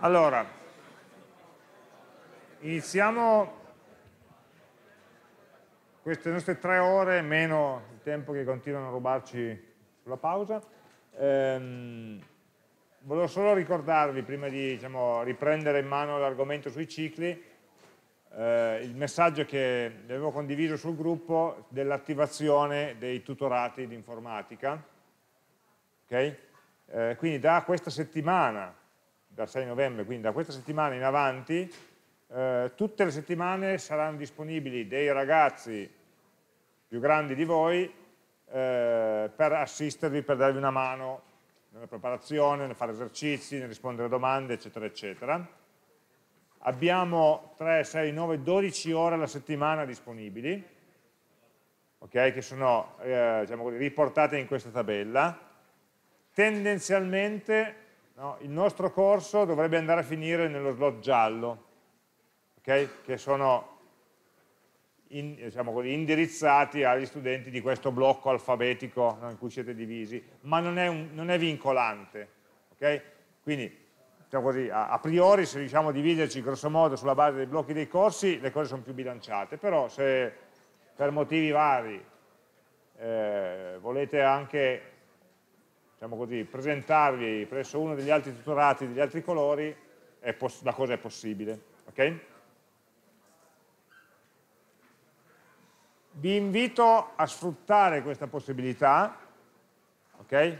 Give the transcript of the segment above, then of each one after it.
Allora, iniziamo queste nostre tre ore meno il tempo che continuano a rubarci sulla pausa. Ehm, volevo solo ricordarvi, prima di diciamo, riprendere in mano l'argomento sui cicli, eh, il messaggio che avevo condiviso sul gruppo dell'attivazione dei tutorati di informatica. Okay? Eh, quindi da questa settimana dal 6 novembre, quindi da questa settimana in avanti, eh, tutte le settimane saranno disponibili dei ragazzi più grandi di voi eh, per assistervi, per darvi una mano nella preparazione, nel fare esercizi, nel rispondere a domande, eccetera, eccetera. Abbiamo 3, 6, 9, 12 ore alla settimana disponibili, okay, che sono eh, diciamo, riportate in questa tabella. Tendenzialmente no? il nostro corso dovrebbe andare a finire nello slot giallo, okay? che sono in, diciamo, indirizzati agli studenti di questo blocco alfabetico no? in cui siete divisi, ma non è, un, non è vincolante. Okay? Quindi, diciamo così, a, a, priori, se riusciamo a dividerci grossomodo sulla base dei blocchi dei corsi, le cose sono più bilanciate, però se per motivi vari eh, volete anche diciamo così, presentarvi presso uno degli altri tutorati degli altri colori, la cosa è possibile. Okay? Vi invito a sfruttare questa possibilità, okay?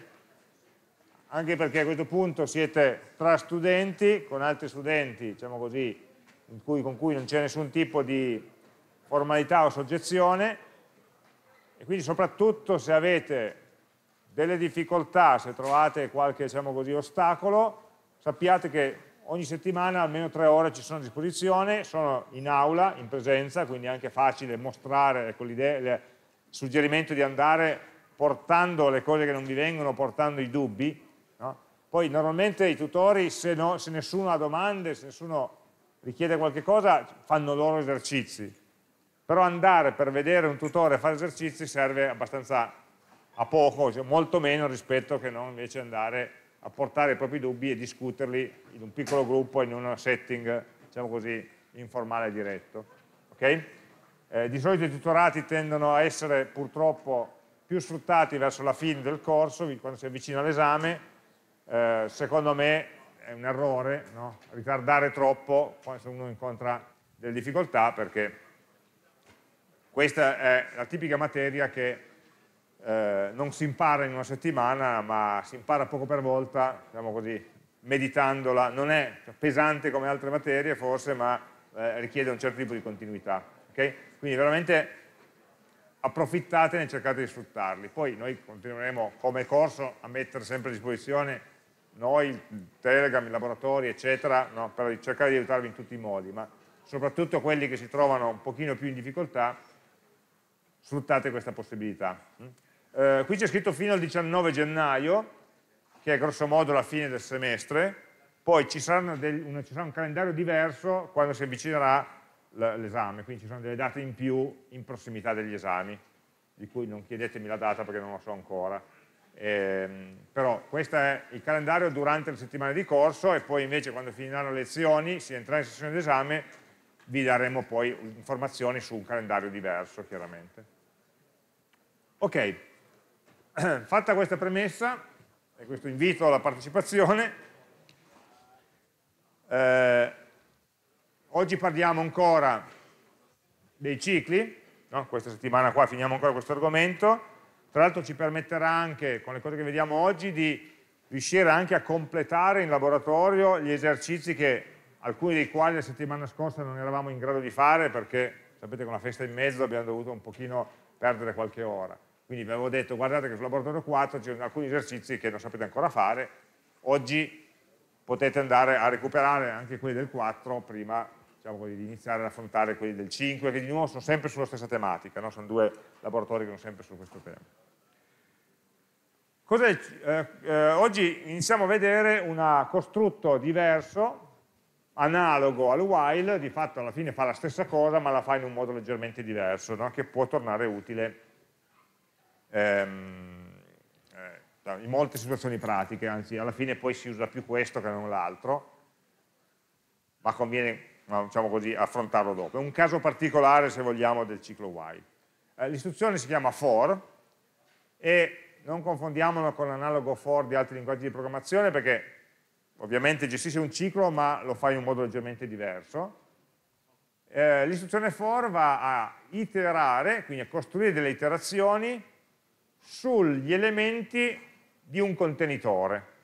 anche perché a questo punto siete tra studenti, con altri studenti, diciamo così, cui, con cui non c'è nessun tipo di formalità o soggezione, e quindi soprattutto se avete delle difficoltà, se trovate qualche diciamo così, ostacolo, sappiate che ogni settimana almeno tre ore ci sono a disposizione, sono in aula, in presenza, quindi è anche facile mostrare ecco, il suggerimento di andare portando le cose che non vi vengono, portando i dubbi. No? Poi normalmente i tutori, se, no, se nessuno ha domande, se nessuno richiede qualche cosa, fanno loro esercizi. Però andare per vedere un tutore fare esercizi serve abbastanza a poco, molto meno rispetto che non invece andare a portare i propri dubbi e discuterli in un piccolo gruppo, in un setting, diciamo così, informale e diretto. Okay? Eh, di solito i tutorati tendono a essere purtroppo più sfruttati verso la fine del corso, quando si avvicina all'esame, eh, secondo me è un errore no? ritardare troppo quando uno incontra delle difficoltà perché questa è la tipica materia che eh, non si impara in una settimana, ma si impara poco per volta, diciamo così, meditandola. Non è pesante come altre materie forse, ma eh, richiede un certo tipo di continuità. Okay? Quindi veramente approfittatene e cercate di sfruttarli. Poi noi continueremo come corso a mettere sempre a disposizione noi, Telegram, i laboratori, eccetera, no, per cercare di aiutarvi in tutti i modi, ma soprattutto quelli che si trovano un pochino più in difficoltà, sfruttate questa possibilità. Hm? Eh, qui c'è scritto fino al 19 gennaio, che è grosso modo la fine del semestre, poi ci, del, una, ci sarà un calendario diverso quando si avvicinerà l'esame, quindi ci sono delle date in più in prossimità degli esami, di cui non chiedetemi la data perché non lo so ancora. Ehm, però questo è il calendario durante le settimane di corso e poi invece quando finiranno le lezioni, si entra in sessione d'esame, vi daremo poi informazioni su un calendario diverso chiaramente. Ok, fatta questa premessa e questo invito alla partecipazione, eh, oggi parliamo ancora dei cicli, no? questa settimana qua finiamo ancora questo argomento, tra l'altro ci permetterà anche, con le cose che vediamo oggi, di riuscire anche a completare in laboratorio gli esercizi che, alcuni dei quali la settimana scorsa non eravamo in grado di fare perché, sapete, con la festa in mezzo abbiamo dovuto un pochino perdere qualche ora. Quindi vi avevo detto, guardate che sul laboratorio 4 ci sono alcuni esercizi che non sapete ancora fare, oggi potete andare a recuperare anche quelli del 4 prima diciamo così, di iniziare ad affrontare quelli del 5, che di nuovo sono sempre sulla stessa tematica, no? sono due laboratori che sono sempre su questo tema. Eh, eh, oggi iniziamo a vedere un costrutto diverso, analogo al while, di fatto alla fine fa la stessa cosa ma la fa in un modo leggermente diverso, no? che può tornare utile ehm, eh, in molte situazioni pratiche, anzi alla fine poi si usa più questo che non l'altro, ma conviene diciamo così, affrontarlo dopo. È un caso particolare, se vogliamo, del ciclo while. Eh, L'istruzione si chiama for e non confondiamolo con l'analogo for di altri linguaggi di programmazione perché ovviamente gestisce un ciclo ma lo fa in un modo leggermente diverso. Eh, L'istruzione for va a iterare, quindi a costruire delle iterazioni sugli elementi di un contenitore.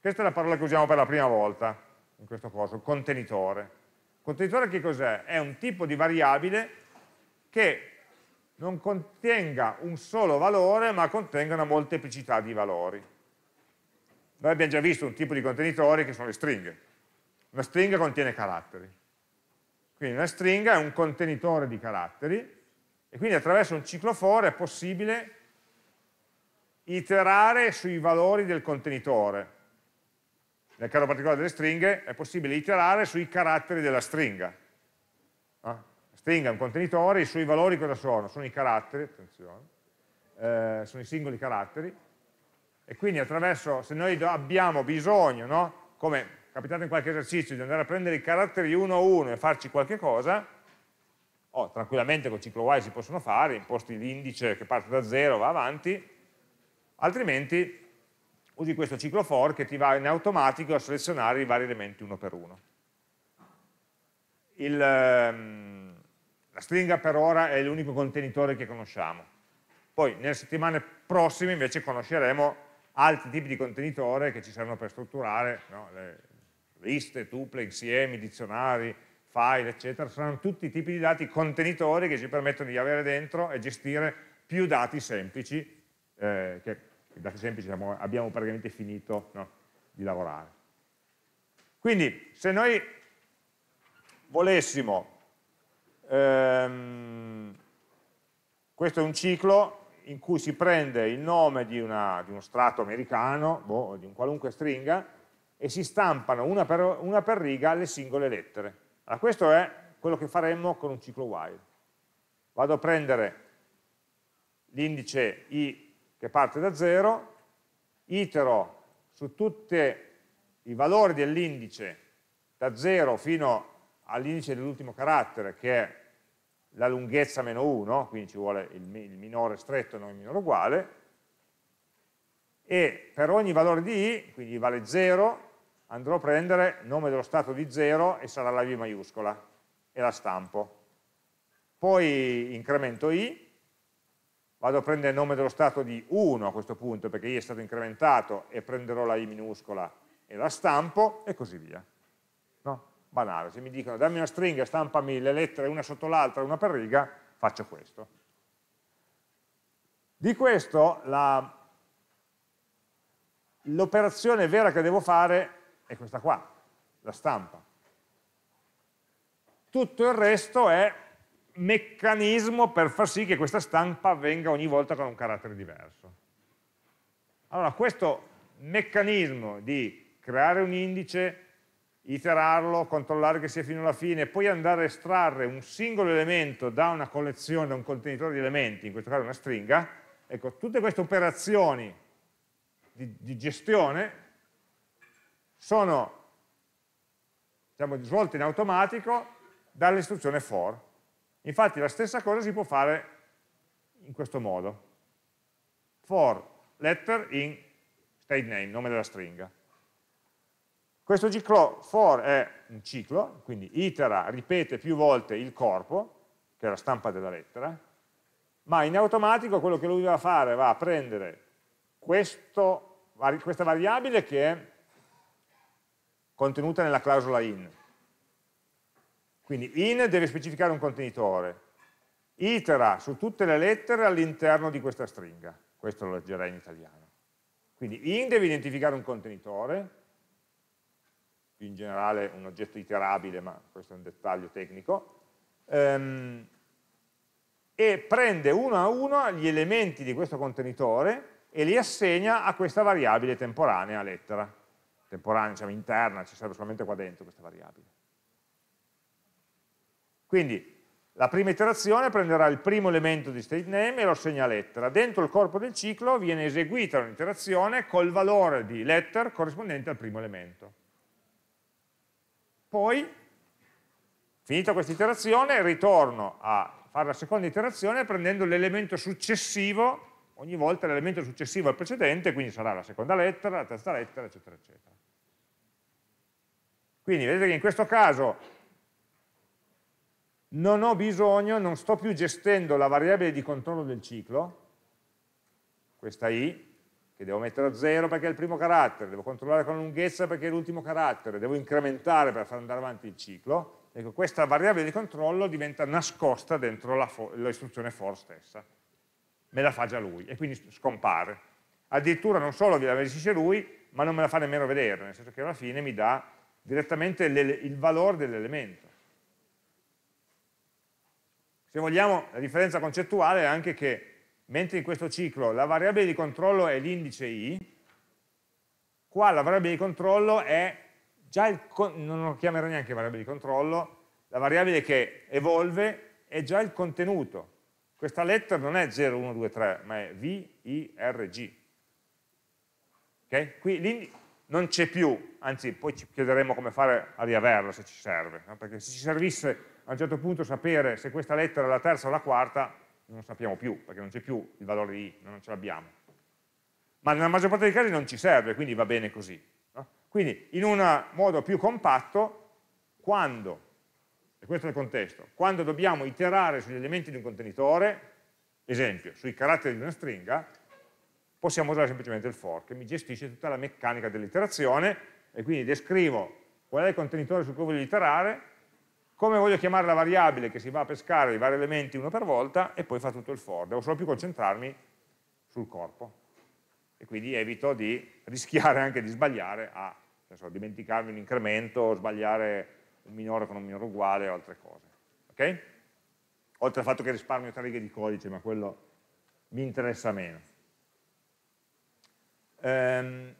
Questa è la parola che usiamo per la prima volta in questo corso, contenitore. Contenitore che cos'è? È un tipo di variabile che non contenga un solo valore ma contenga una molteplicità di valori. Noi abbiamo già visto un tipo di contenitori che sono le stringhe. Una stringa contiene caratteri. Quindi una stringa è un contenitore di caratteri e quindi attraverso un cicloforo è possibile iterare sui valori del contenitore. Nel caso particolare delle stringhe è possibile iterare sui caratteri della stringa. Ah, la stringa è un contenitore, i suoi valori cosa sono? Sono i caratteri, attenzione, eh, sono i singoli caratteri. E quindi attraverso, se noi abbiamo bisogno, no? come capitato in qualche esercizio, di andare a prendere i caratteri uno a uno e farci qualche cosa, oh, tranquillamente con ciclo Y si possono fare, imposti l'indice che parte da 0, va avanti, altrimenti usi questo ciclo for che ti va in automatico a selezionare i vari elementi uno per uno. Il, ehm, la stringa per ora è l'unico contenitore che conosciamo. Poi nelle settimane prossime invece conosceremo altri tipi di contenitore che ci servono per strutturare no? le liste, tuple, insiemi, dizionari, file, eccetera. Saranno tutti tipi di dati contenitori che ci permettono di avere dentro e gestire più dati semplici eh, che dati semplici diciamo, abbiamo praticamente finito no, di lavorare. Quindi se noi volessimo, ehm, questo è un ciclo in cui si prende il nome di, una, di uno strato americano, boh, di un qualunque stringa, e si stampano una per, una per riga le singole lettere. Allora, questo è quello che faremmo con un ciclo while. Vado a prendere l'indice i che parte da 0, itero su tutti i valori dell'indice da 0 fino all'indice dell'ultimo carattere che è la lunghezza meno 1, quindi ci vuole il, minore stretto e non il minore uguale, e per ogni valore di i, quindi vale 0, andrò a prendere nome dello stato di 0 e sarà la V maiuscola e la stampo. Poi incremento i, vado a prendere il nome dello stato di 1 a questo punto perché i è stato incrementato e prenderò la i minuscola e la stampo e così via. No? Banale, se mi dicono dammi una stringa, stampami le lettere una sotto l'altra, una per riga, faccio questo. Di questo l'operazione vera che devo fare è questa qua, la stampa. Tutto il resto è meccanismo per far sì che questa stampa venga ogni volta con un carattere diverso. Allora, questo meccanismo di creare un indice, iterarlo, controllare che sia fino alla fine, poi andare a estrarre un singolo elemento da una collezione, da un contenitore di elementi, in questo caso una stringa, ecco, tutte queste operazioni di, di gestione sono diciamo, svolte in automatico dall'istruzione for, Infatti la stessa cosa si può fare in questo modo. For letter in state name, nome della stringa. Questo ciclo for è un ciclo, quindi itera, ripete più volte il corpo, che è la stampa della lettera, ma in automatico quello che lui va a fare va a prendere questo, questa variabile che è contenuta nella clausola in, quindi in deve specificare un contenitore, itera su tutte le lettere all'interno di questa stringa, questo lo leggerei in italiano. Quindi in deve identificare un contenitore, in generale un oggetto iterabile, ma questo è un dettaglio tecnico, ehm, e prende uno a uno gli elementi di questo contenitore e li assegna a questa variabile temporanea lettera, temporanea, diciamo interna, ci serve solamente qua dentro questa variabile. Quindi la prima iterazione prenderà il primo elemento di state name e lo segna lettera. Dentro il corpo del ciclo viene eseguita un'iterazione col valore di letter corrispondente al primo elemento. Poi, finita questa iterazione, ritorno a fare la seconda iterazione prendendo l'elemento successivo, ogni volta l'elemento successivo al precedente, quindi sarà la seconda lettera, la terza lettera, eccetera, eccetera. Quindi vedete che in questo caso non ho bisogno, non sto più gestendo la variabile di controllo del ciclo, questa i, che devo mettere a 0 perché è il primo carattere, devo controllare con lunghezza perché è l'ultimo carattere, devo incrementare per far andare avanti il ciclo, ecco, questa variabile di controllo diventa nascosta dentro l'istruzione fo for stessa, me la fa già lui e quindi scompare. Addirittura non solo la gestisce lui, ma non me la fa nemmeno vedere, nel senso che alla fine mi dà direttamente il valore dell'elemento. Se vogliamo, la differenza concettuale è anche che mentre in questo ciclo la variabile di controllo è l'indice i, qua la variabile di controllo è già, il, non lo chiamerò neanche variabile di controllo, la variabile che evolve è già il contenuto. Questa lettera non è 0, 1, 2, 3, ma è V, I, R, G. Okay? Qui non c'è più, anzi poi ci chiederemo come fare a riaverlo se ci serve, no? perché se ci servisse a un certo punto sapere se questa lettera è la terza o la quarta, non sappiamo più, perché non c'è più il valore di i, non ce l'abbiamo. Ma nella maggior parte dei casi non ci serve, quindi va bene così. No? Quindi in un modo più compatto, quando, e questo è il contesto, quando dobbiamo iterare sugli elementi di un contenitore, esempio, sui caratteri di una stringa, possiamo usare semplicemente il for, che mi gestisce tutta la meccanica dell'iterazione, e quindi descrivo qual è il contenitore su cui voglio iterare, come voglio chiamare la variabile che si va a pescare i vari elementi uno per volta e poi fa tutto il for, devo solo più concentrarmi sul corpo e quindi evito di rischiare anche di sbagliare a so, dimenticarmi un incremento, o sbagliare un minore con un minore uguale o altre cose. ok? Oltre al fatto che risparmio tre righe di codice, ma quello mi interessa meno. Ehm,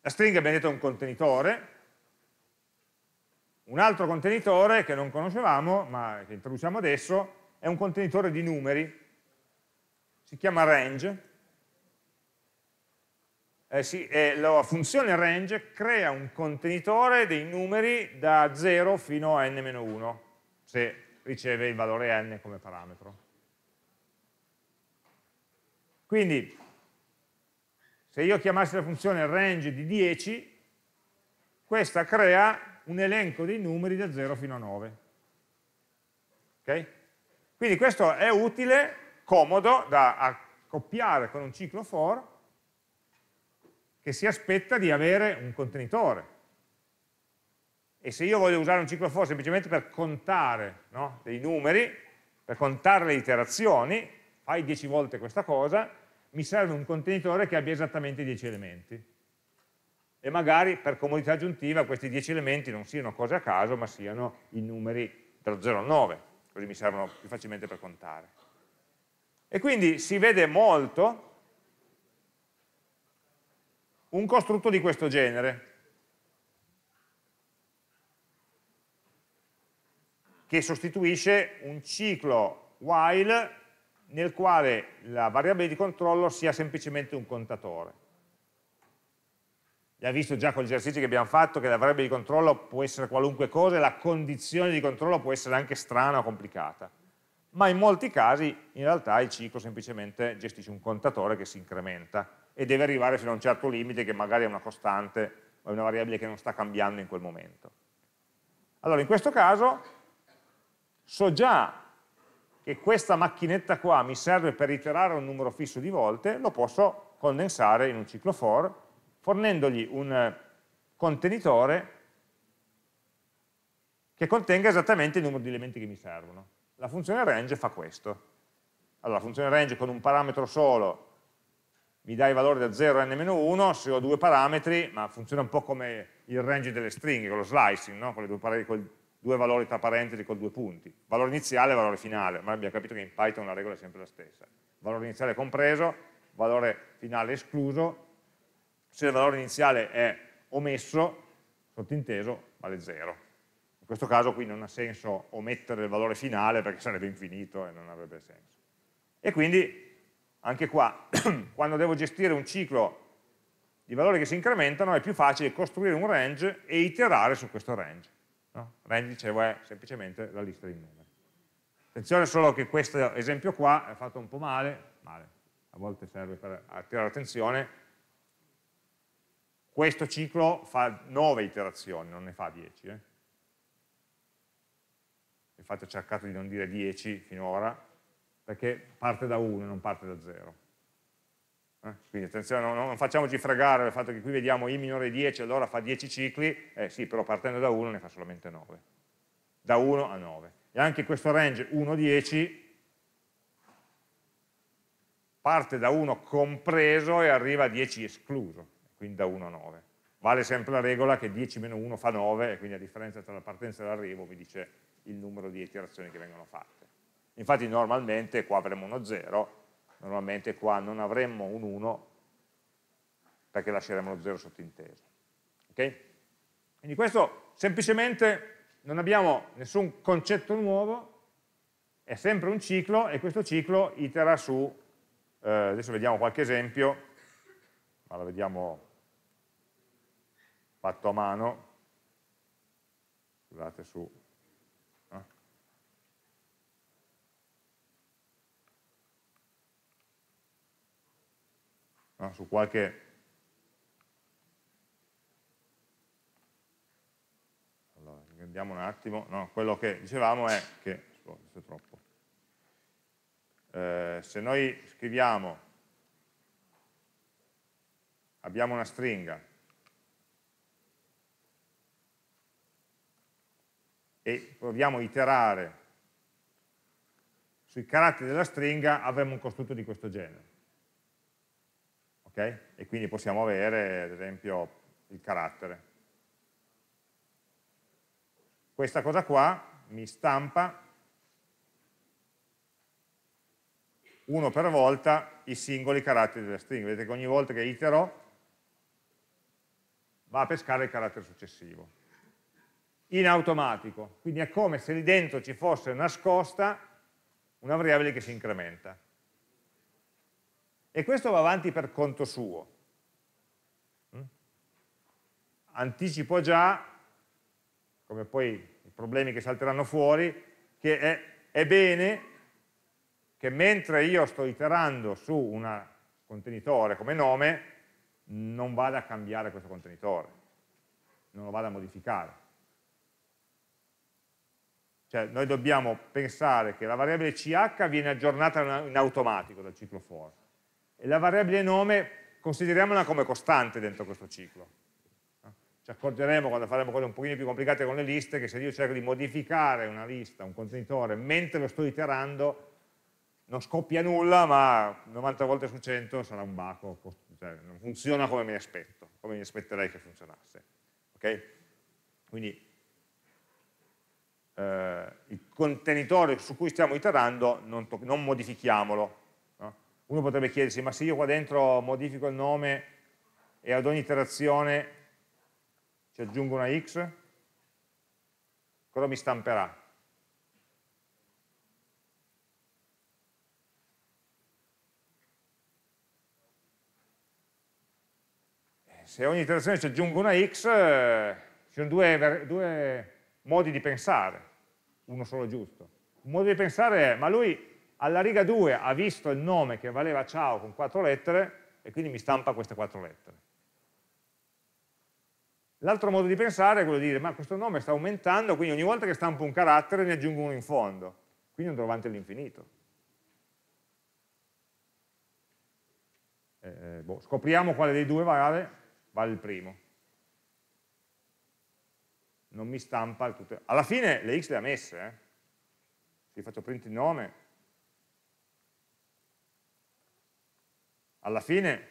la stringa abbiamo detto è un contenitore, un altro contenitore che non conoscevamo, ma che introduciamo adesso, è un contenitore di numeri, si chiama range, eh, sì, la funzione range crea un contenitore dei numeri da 0 fino a n-1, se riceve il valore n come parametro. Quindi, se io chiamassi la funzione range di 10, questa crea un elenco dei numeri da 0 fino a 9. Okay? Quindi questo è utile, comodo, da accoppiare con un ciclo for che si aspetta di avere un contenitore. E se io voglio usare un ciclo for semplicemente per contare no, dei numeri, per contare le iterazioni, fai 10 volte questa cosa, mi serve un contenitore che abbia esattamente 10 elementi e magari per comodità aggiuntiva questi 10 elementi non siano cose a caso ma siano i numeri dallo 0 al 9, così mi servono più facilmente per contare. E quindi si vede molto un costrutto di questo genere, che sostituisce un ciclo while nel quale la variabile di controllo sia semplicemente un contatore l'ha visto già con gli esercizi che abbiamo fatto che la variabile di controllo può essere qualunque cosa e la condizione di controllo può essere anche strana o complicata. Ma in molti casi in realtà il ciclo semplicemente gestisce un contatore che si incrementa e deve arrivare fino a un certo limite che magari è una costante o è una variabile che non sta cambiando in quel momento. Allora in questo caso so già che questa macchinetta qua mi serve per iterare un numero fisso di volte, lo posso condensare in un ciclo for fornendogli un contenitore che contenga esattamente il numero di elementi che mi servono. La funzione range fa questo. Allora, la funzione range con un parametro solo mi dà i valori da 0 a n-1, se ho due parametri, ma funziona un po' come il range delle stringhe, con lo slicing, no? con, due, con due valori tra parentesi con due punti, valore iniziale e valore finale, ma abbiamo capito che in Python la regola è sempre la stessa, valore iniziale compreso, valore finale escluso, se il valore iniziale è omesso, sottinteso vale 0. In questo caso qui non ha senso omettere il valore finale perché sarebbe infinito e non avrebbe senso. E quindi anche qua, quando devo gestire un ciclo di valori che si incrementano, è più facile costruire un range e iterare su questo range. No? Range, dicevo, è semplicemente la lista di numeri. Attenzione solo che questo esempio qua è fatto un po' male, male. a volte serve per attirare l'attenzione, questo ciclo fa 9 iterazioni, non ne fa 10. Eh? Infatti ho cercato di non dire 10 finora, perché parte da 1, non parte da 0. Eh? Quindi attenzione, non, non, facciamoci fregare dal fatto che qui vediamo i minore 10, allora fa 10 cicli, eh sì, però partendo da 1 ne fa solamente 9. Da 1 a 9. E anche questo range 1-10 parte da 1 compreso e arriva a 10 escluso quindi da 1 a 9. Vale sempre la regola che 10 meno 1 fa 9 e quindi la differenza tra la partenza e l'arrivo mi dice il numero di iterazioni che vengono fatte. Infatti normalmente qua avremo uno 0, normalmente qua non avremmo un 1 perché lasceremo lo 0 sottinteso. Okay? Quindi questo semplicemente non abbiamo nessun concetto nuovo, è sempre un ciclo e questo ciclo itera su, eh, adesso vediamo qualche esempio, ma lo vediamo fatto a mano, scusate su, eh? no, su qualche allora, andiamo un attimo, no, quello che dicevamo è che, scusate, è troppo, eh, se noi scriviamo, abbiamo una stringa, e proviamo a iterare sui caratteri della stringa, avremo un costrutto di questo genere. Okay? E quindi possiamo avere, ad esempio, il carattere. Questa cosa qua mi stampa uno per volta i singoli caratteri della stringa. Vedete che ogni volta che itero va a pescare il carattere successivo in automatico, quindi è come se lì dentro ci fosse nascosta una variabile che si incrementa. E questo va avanti per conto suo. Mm? Anticipo già, come poi i problemi che salteranno fuori, che è, è bene che mentre io sto iterando su un contenitore come nome, non vada a cambiare questo contenitore, non lo vada a modificare cioè, noi dobbiamo pensare che la variabile ch viene aggiornata in automatico dal ciclo for e la variabile nome consideriamola come costante dentro questo ciclo. Eh? Ci accorgeremo quando faremo cose un pochino più complicate con le liste che se io cerco di modificare una lista, un contenitore, mentre lo sto iterando, non scoppia nulla, ma 90 volte su 100 sarà un baco, cioè non funziona come mi aspetto, come mi aspetterei che funzionasse. ok? Quindi eh, il contenitore su cui stiamo iterando non, non modifichiamolo. No? Uno potrebbe chiedersi, ma se io qua dentro modifico il nome e ad ogni iterazione ci aggiungo una x, cosa mi stamperà? Eh, se a ogni iterazione ci aggiungo una x, eh, ci sono due, due modi di pensare, uno solo giusto. Un modo di pensare è, ma lui alla riga 2 ha visto il nome che valeva ciao con quattro lettere e quindi mi stampa queste quattro lettere. L'altro modo di pensare è quello di dire, ma questo nome sta aumentando, quindi ogni volta che stampo un carattere ne aggiungo uno in fondo, quindi andrò avanti all'infinito. Eh, eh, boh, scopriamo quale dei due vale, vale il primo non mi stampa tutte. Alla fine le x le ha messe, eh? se faccio print il nome, alla fine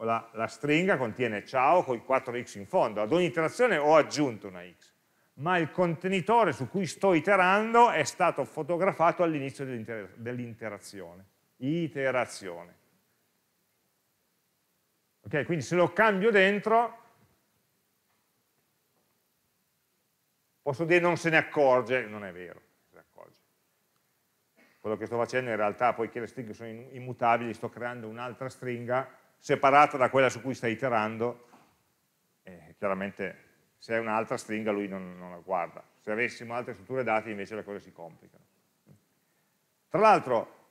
la, la stringa contiene ciao con i 4x in fondo, ad ogni iterazione ho aggiunto una x, ma il contenitore su cui sto iterando è stato fotografato all'inizio dell'interazione, dell iterazione. Ok, quindi se lo cambio dentro Posso dire non se ne accorge, non è vero, se ne accorge. Quello che sto facendo in realtà, poiché le stringhe sono immutabili, sto creando un'altra stringa separata da quella su cui sta iterando, e chiaramente se è un'altra stringa lui non, non, la guarda. Se avessimo altre strutture dati invece le cose si complicano. Tra l'altro,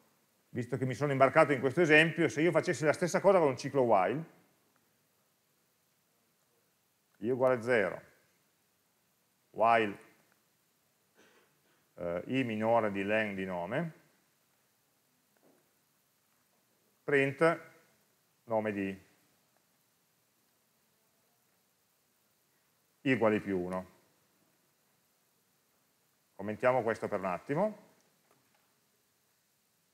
visto che mi sono imbarcato in questo esempio, se io facessi la stessa cosa con un ciclo while, i uguale 0, while eh, i minore di len di nome, print nome di i uguali più 1. Commentiamo questo per un attimo.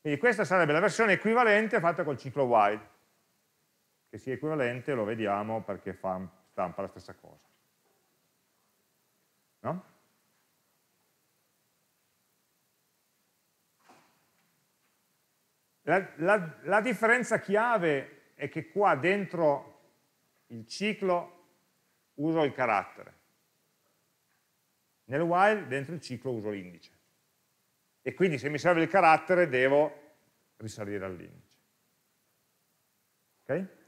Quindi questa sarebbe la versione equivalente fatta col ciclo while, che sia equivalente lo vediamo perché fa, stampa la stessa cosa. No? La, la, la differenza chiave è che qua dentro il ciclo uso il carattere, nel while dentro il ciclo uso l'indice. E quindi se mi serve il carattere devo risalire all'indice. Okay?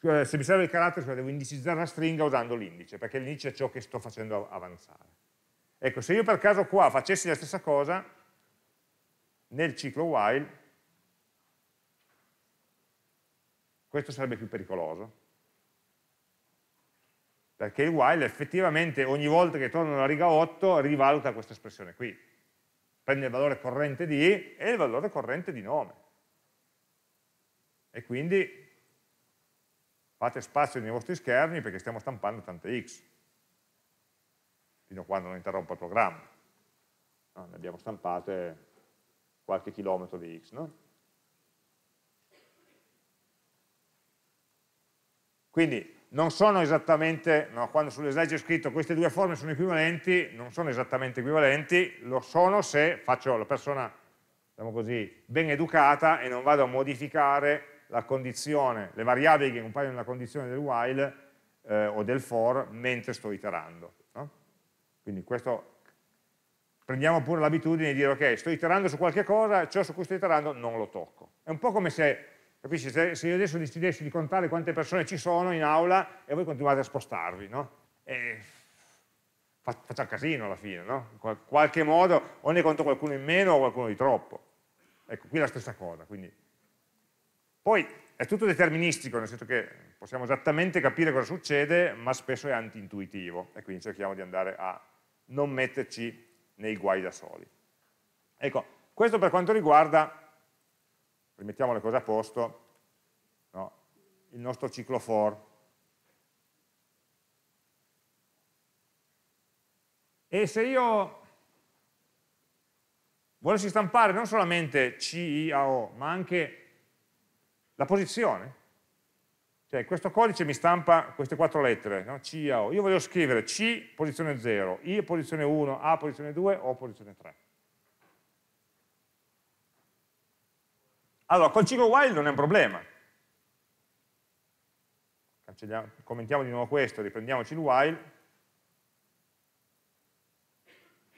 Cioè, se mi serve il carattere, cioè devo indicizzare la stringa usando l'indice, perché l'indice è ciò che sto facendo avanzare. Ecco, se io per caso qua facessi la stessa cosa, nel ciclo while, questo sarebbe più pericoloso, perché il while effettivamente ogni volta che torno alla riga 8 rivaluta questa espressione qui, prende il valore corrente di e il valore corrente di nome, e quindi fate spazio nei vostri schermi perché stiamo stampando tante X, fino a quando non interrompo il programma. No, ne abbiamo stampate qualche chilometro di X. No? Quindi non sono esattamente, no, quando sulle slide c'è scritto queste due forme sono equivalenti, non sono esattamente equivalenti, lo sono se faccio la persona, diciamo così, ben educata e non vado a modificare la condizione, le variabili che compaiono nella condizione del while eh, o del for mentre sto iterando. No? Quindi questo prendiamo pure l'abitudine di dire ok, sto iterando su qualche cosa, ciò su cui sto iterando non lo tocco. È un po' come se, capisci, se, io adesso decidessi di contare quante persone ci sono in aula e voi continuate a spostarvi, no? E faccia casino alla fine, no? In qualche modo o ne conto qualcuno in meno o qualcuno di troppo. Ecco, qui è la stessa cosa, quindi poi è tutto deterministico, nel senso che possiamo esattamente capire cosa succede, ma spesso è antintuitivo e quindi cerchiamo di andare a non metterci nei guai da soli. Ecco, questo per quanto riguarda, rimettiamo le cose a posto, no? il nostro ciclo for. E se io volessi stampare non solamente C, I, A, O, ma anche la posizione. Cioè questo codice mi stampa queste quattro lettere, no? C, A, O. Io voglio scrivere C posizione 0, I posizione 1, A posizione 2, O posizione 3. Allora, col ciclo while non è un problema. Commentiamo di nuovo questo, riprendiamoci il while,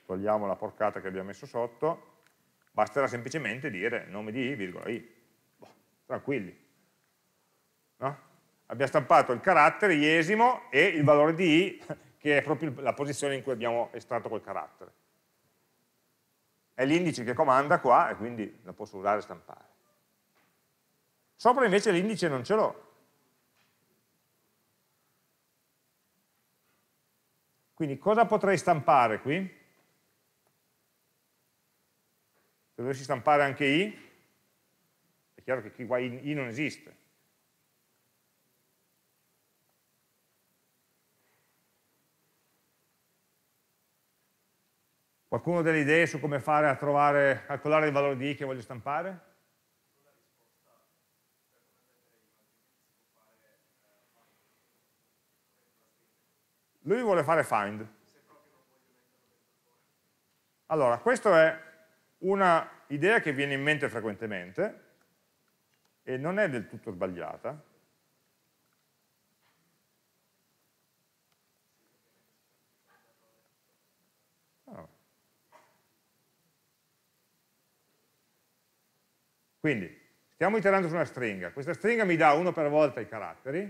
togliamo la porcata che abbiamo messo sotto, basterà semplicemente dire nome di i, virgola i tranquilli. No? Abbiamo stampato il carattere iesimo e il valore di i, che è proprio la posizione in cui abbiamo estratto quel carattere. È l'indice che comanda qua e quindi lo posso usare e stampare. Sopra invece l'indice non ce l'ho. Quindi cosa potrei stampare qui? Se dovessi stampare anche i, è chiaro che qui qua y non esiste. Qualcuno ha delle idee su come fare a trovare, calcolare il valore di i che voglio stampare? Lui vuole fare find. Allora, questa è una idea che viene in mente frequentemente, e non è del tutto sbagliata, ah. Quindi stiamo iterando su una stringa, questa stringa mi dà uno per volta i caratteri,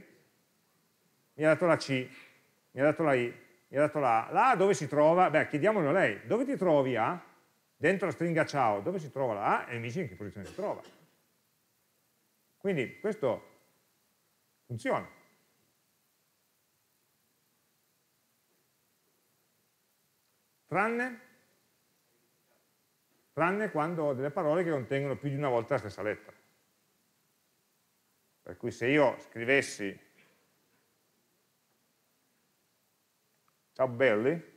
mi ha dato la C, mi ha dato la I, mi ha dato la A. La A dove si trova? Beh, chiediamolo a lei, dove ti trovi A? Dentro la stringa ciao, dove si trova la A? E mi dice in che posizione si trova. Quindi questo funziona. Tranne, tranne quando ho delle parole che contengono più di una volta la stessa lettera. Per cui se io scrivessi ciao belli,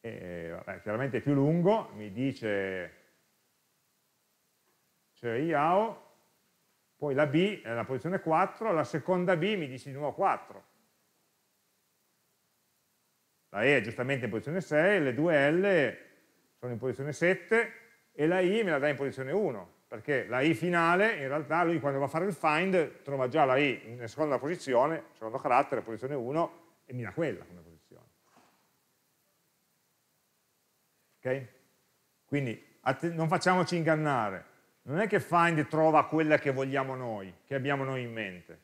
e, vabbè, chiaramente è più lungo, mi dice cioè IAO, poi la B è la posizione 4, la seconda B mi dice di nuovo 4. La E è giustamente in posizione 6, le due L sono in posizione 7 e la I me la dà in posizione 1, perché la I finale in realtà lui quando va a fare il find trova già la I in seconda posizione, secondo carattere, posizione 1 e mi dà quella come posizione. Ok? Quindi non facciamoci ingannare, non è che find trova quella che vogliamo noi, che abbiamo noi in mente,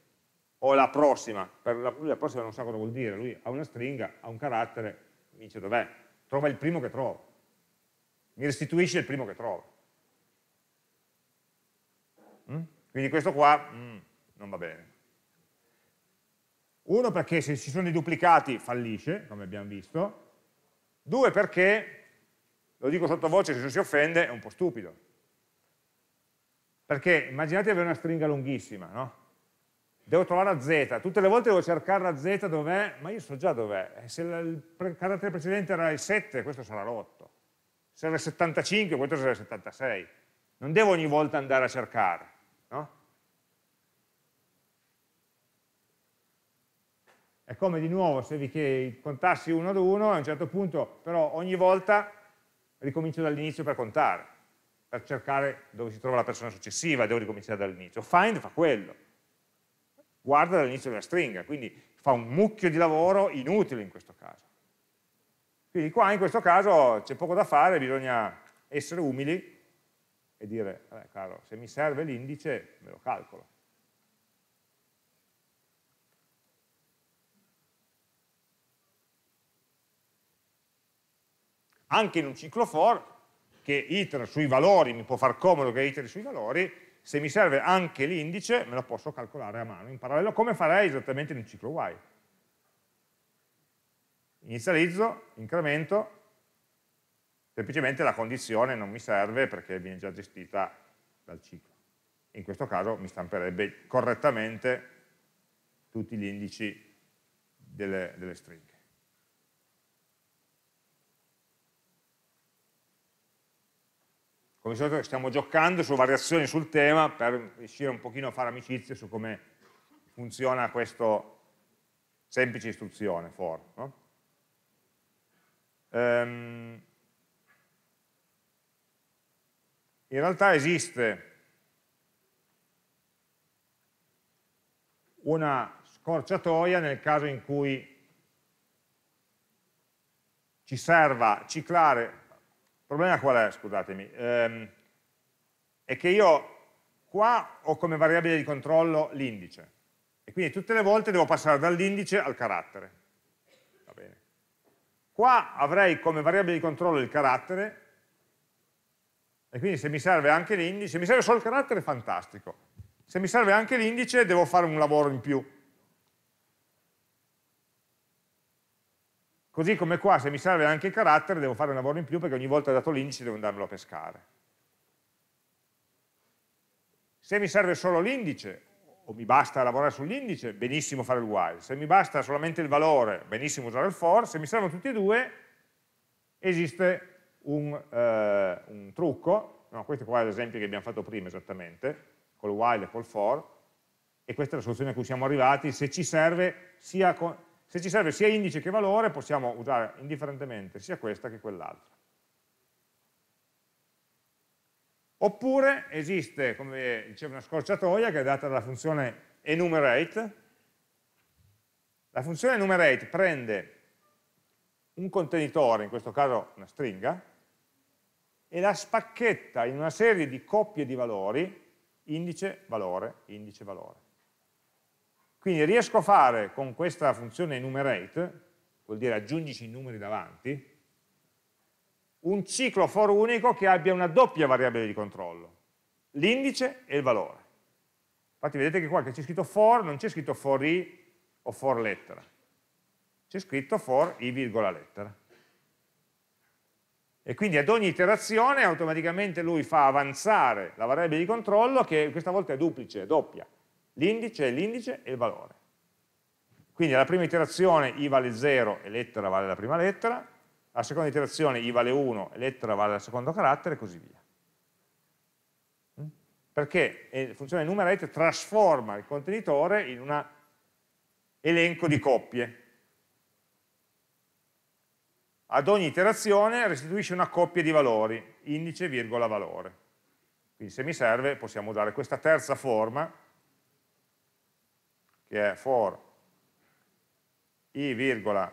o la prossima, per la, lui la prossima non sa cosa vuol dire, lui ha una stringa, ha un carattere, mi dice dov'è, trova il primo che trova, mi restituisce il primo che trova. Mm? Quindi questo qua mm, non va bene. Uno perché se ci sono dei duplicati fallisce, come abbiamo visto, due perché, lo dico sottovoce se non si offende, è un po' stupido, perché immaginate di avere una stringa lunghissima, no? Devo trovare la Z, tutte le volte devo cercare la Z dov'è, ma io so già dov'è. Eh, se il carattere precedente era il 7, questo sarà l'8. Se era il 75, questo sarà il 76. Non devo ogni volta andare a cercare, no? È come di nuovo se vi contassi uno ad uno, a un certo punto, però ogni volta ricomincio dall'inizio per contare per cercare dove si trova la persona successiva, devo ricominciare dall'inizio. Find fa quello, guarda dall'inizio della stringa, quindi fa un mucchio di lavoro inutile in questo caso. Quindi qua in questo caso c'è poco da fare, bisogna essere umili e dire, vabbè eh, caro, se mi serve l'indice me lo calcolo. Anche in un ciclo for che iter sui valori, mi può far comodo che iteri sui valori, se mi serve anche l'indice me lo posso calcolare a mano in parallelo come farei esattamente in un ciclo Y. Inizializzo, incremento, semplicemente la condizione non mi serve perché viene già gestita dal ciclo. In questo caso mi stamperebbe correttamente tutti gli indici delle, delle stringhe. come solito stiamo giocando su variazioni sul tema per riuscire un pochino a fare amicizia su come funziona questa semplice istruzione for. No? Ehm, in realtà esiste una scorciatoia nel caso in cui ci serva ciclare problema qual è, scusatemi? Ehm, è che io qua ho come variabile di controllo l'indice e quindi tutte le volte devo passare dall'indice al carattere. Va bene. Qua avrei come variabile di controllo il carattere e quindi se mi serve anche l'indice, se mi serve solo il carattere fantastico, se mi serve anche l'indice devo fare un lavoro in più Così come qua, se mi serve anche il carattere, devo fare un lavoro in più perché ogni volta dato l'indice devo andarmelo a pescare. Se mi serve solo l'indice, o mi basta lavorare sull'indice, benissimo fare il while. Se mi basta solamente il valore, benissimo usare il for. Se mi servono tutti e due, esiste un, eh, un trucco. No, questo qua è l'esempio che abbiamo fatto prima esattamente, col while e col for. E questa è la soluzione a cui siamo arrivati. Se ci serve sia con, se ci serve sia indice che valore possiamo usare indifferentemente sia questa che quell'altra. Oppure esiste, come dicevo, una scorciatoia che è data dalla funzione enumerate. La funzione enumerate prende un contenitore, in questo caso una stringa, e la spacchetta in una serie di coppie di valori, indice, valore, indice, valore. Quindi riesco a fare con questa funzione enumerate, vuol dire aggiungici i numeri davanti, un ciclo for unico che abbia una doppia variabile di controllo, l'indice e il valore. Infatti vedete che qua che c'è scritto for, non c'è scritto for i o for lettera, c'è scritto for i virgola lettera. E quindi ad ogni iterazione automaticamente lui fa avanzare la variabile di controllo che questa volta è duplice, è doppia, L'indice è l'indice e il valore. Quindi alla prima iterazione i vale 0 e lettera vale la prima lettera, alla seconda iterazione i vale 1 e lettera vale il secondo carattere e così via. Mm? Perché la eh, funzione enumerate trasforma il contenitore in un elenco di coppie. Ad ogni iterazione restituisce una coppia di valori, indice, virgola, valore. Quindi se mi serve possiamo usare questa terza forma che è for i virgola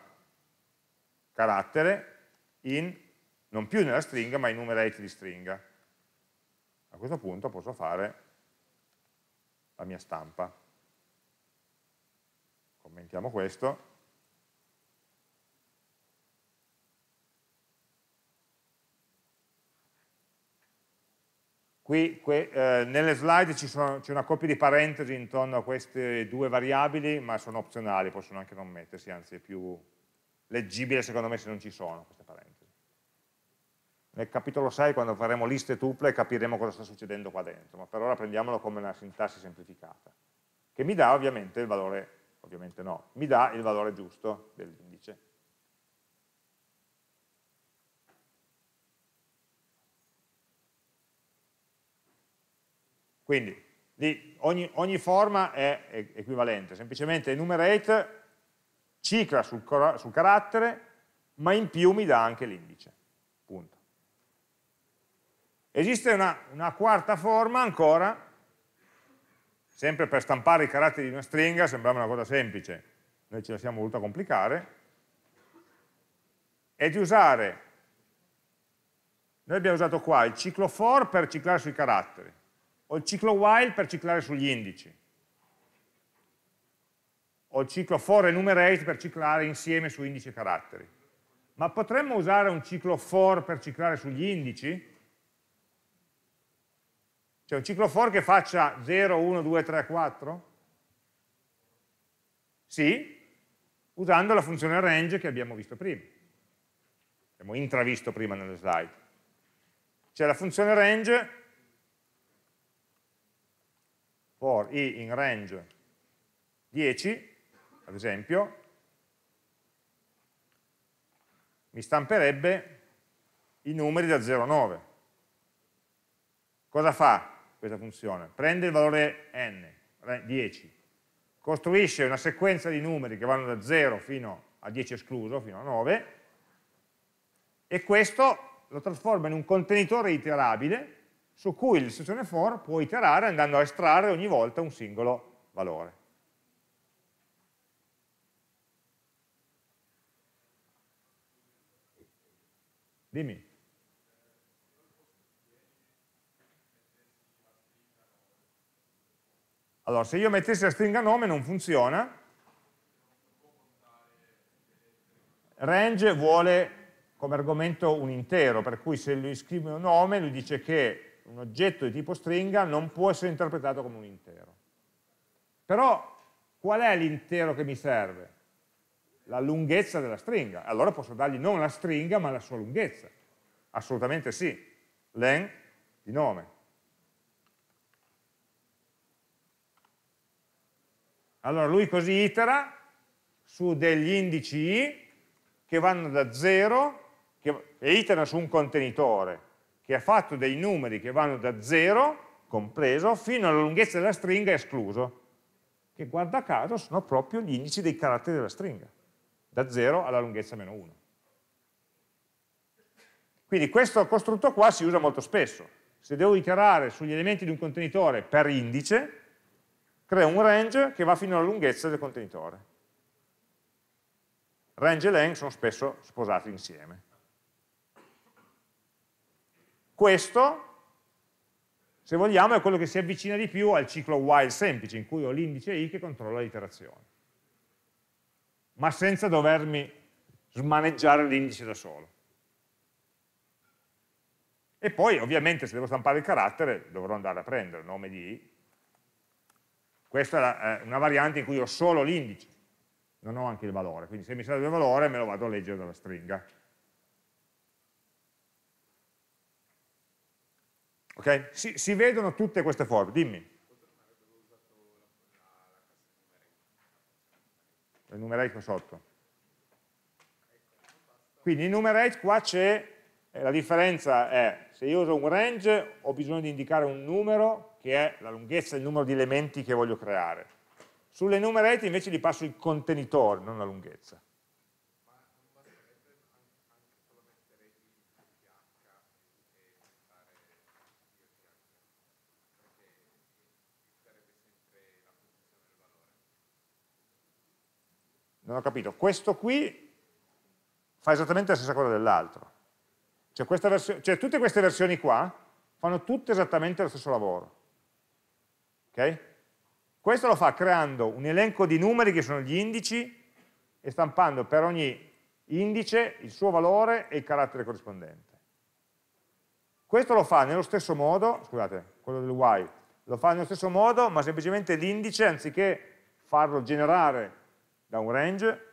carattere in, non più nella stringa, ma in numerate di stringa. A questo punto posso fare la mia stampa. Commentiamo questo. Qui que, eh, nelle slide c'è una coppia di parentesi intorno a queste due variabili, ma sono opzionali, possono anche non mettersi, anzi è più leggibile secondo me se non ci sono queste parentesi. Nel capitolo 6, quando faremo liste tuple, capiremo cosa sta succedendo qua dentro, ma per ora prendiamolo come una sintassi semplificata, che mi dà ovviamente il valore, ovviamente no, mi dà il valore giusto dell'indice. Quindi lì, ogni, ogni, forma è equivalente, semplicemente enumerate cicla sul, sul carattere, ma in più mi dà anche l'indice, punto. Esiste una, una quarta forma ancora, sempre per stampare i caratteri di una stringa, sembrava una cosa semplice, noi ce la siamo voluta complicare, è di usare, noi abbiamo usato qua il ciclo for per ciclare sui caratteri, ho il ciclo while per ciclare sugli indici. Ho il ciclo for enumerate per ciclare insieme su indici e caratteri. Ma potremmo usare un ciclo for per ciclare sugli indici? Cioè un ciclo for che faccia 0, 1, 2, 3, 4? Sì, usando la funzione range che abbiamo visto prima. Abbiamo intravisto prima nelle slide. C'è la funzione range for i in range 10, ad esempio, mi stamperebbe i numeri da 0 a 9. Cosa fa questa funzione? Prende il valore n, 10, costruisce una sequenza di numeri che vanno da 0 fino a 10 escluso, fino a 9, e questo lo trasforma in un contenitore iterabile su cui l'istruzione for può iterare andando a estrarre ogni volta un singolo valore. Dimmi. Allora, se io mettessi la stringa nome non funziona. Range vuole come argomento un intero, per cui se lui scrive un nome, lui dice che un oggetto di tipo stringa non può essere interpretato come un intero. Però qual è l'intero che mi serve? La lunghezza della stringa. Allora posso dargli non la stringa ma la sua lunghezza. Assolutamente sì. Len di nome. Allora lui così itera su degli indici i che vanno da 0 e itera su un contenitore che ha fatto dei numeri che vanno da 0, compreso, fino alla lunghezza della stringa escluso, che guarda caso sono proprio gli indici dei caratteri della stringa, da 0 alla lunghezza meno 1. Quindi questo costrutto qua si usa molto spesso. Se devo dichiarare sugli elementi di un contenitore per indice, creo un range che va fino alla lunghezza del contenitore. Range e length sono spesso sposati insieme. Questo, se vogliamo, è quello che si avvicina di più al ciclo while semplice, in cui ho l'indice i che controlla l'iterazione, ma senza dovermi smaneggiare l'indice da solo. E poi, ovviamente, se devo stampare il carattere, dovrò andare a prendere il nome di i. Questa è una variante in cui ho solo l'indice, non ho anche il valore, quindi se mi serve il valore me lo vado a leggere dalla stringa. Okay? Si, si, vedono tutte queste forme, dimmi. Il numerate sotto. Quindi in numerate qua c'è, eh, la differenza è, se io uso un range ho bisogno di indicare un numero che è la lunghezza, il numero di elementi che voglio creare. Sulle numerate invece gli passo il contenitore, non la lunghezza. non ho capito, questo qui fa esattamente la stessa cosa dell'altro. Cioè, cioè, tutte queste versioni qua fanno tutte esattamente lo stesso lavoro. Okay? Questo lo fa creando un elenco di numeri che sono gli indici e stampando per ogni indice il suo valore e il carattere corrispondente. Questo lo fa nello stesso modo, scusate, quello del y, lo fa nello stesso modo, ma semplicemente l'indice, anziché farlo generare da un range,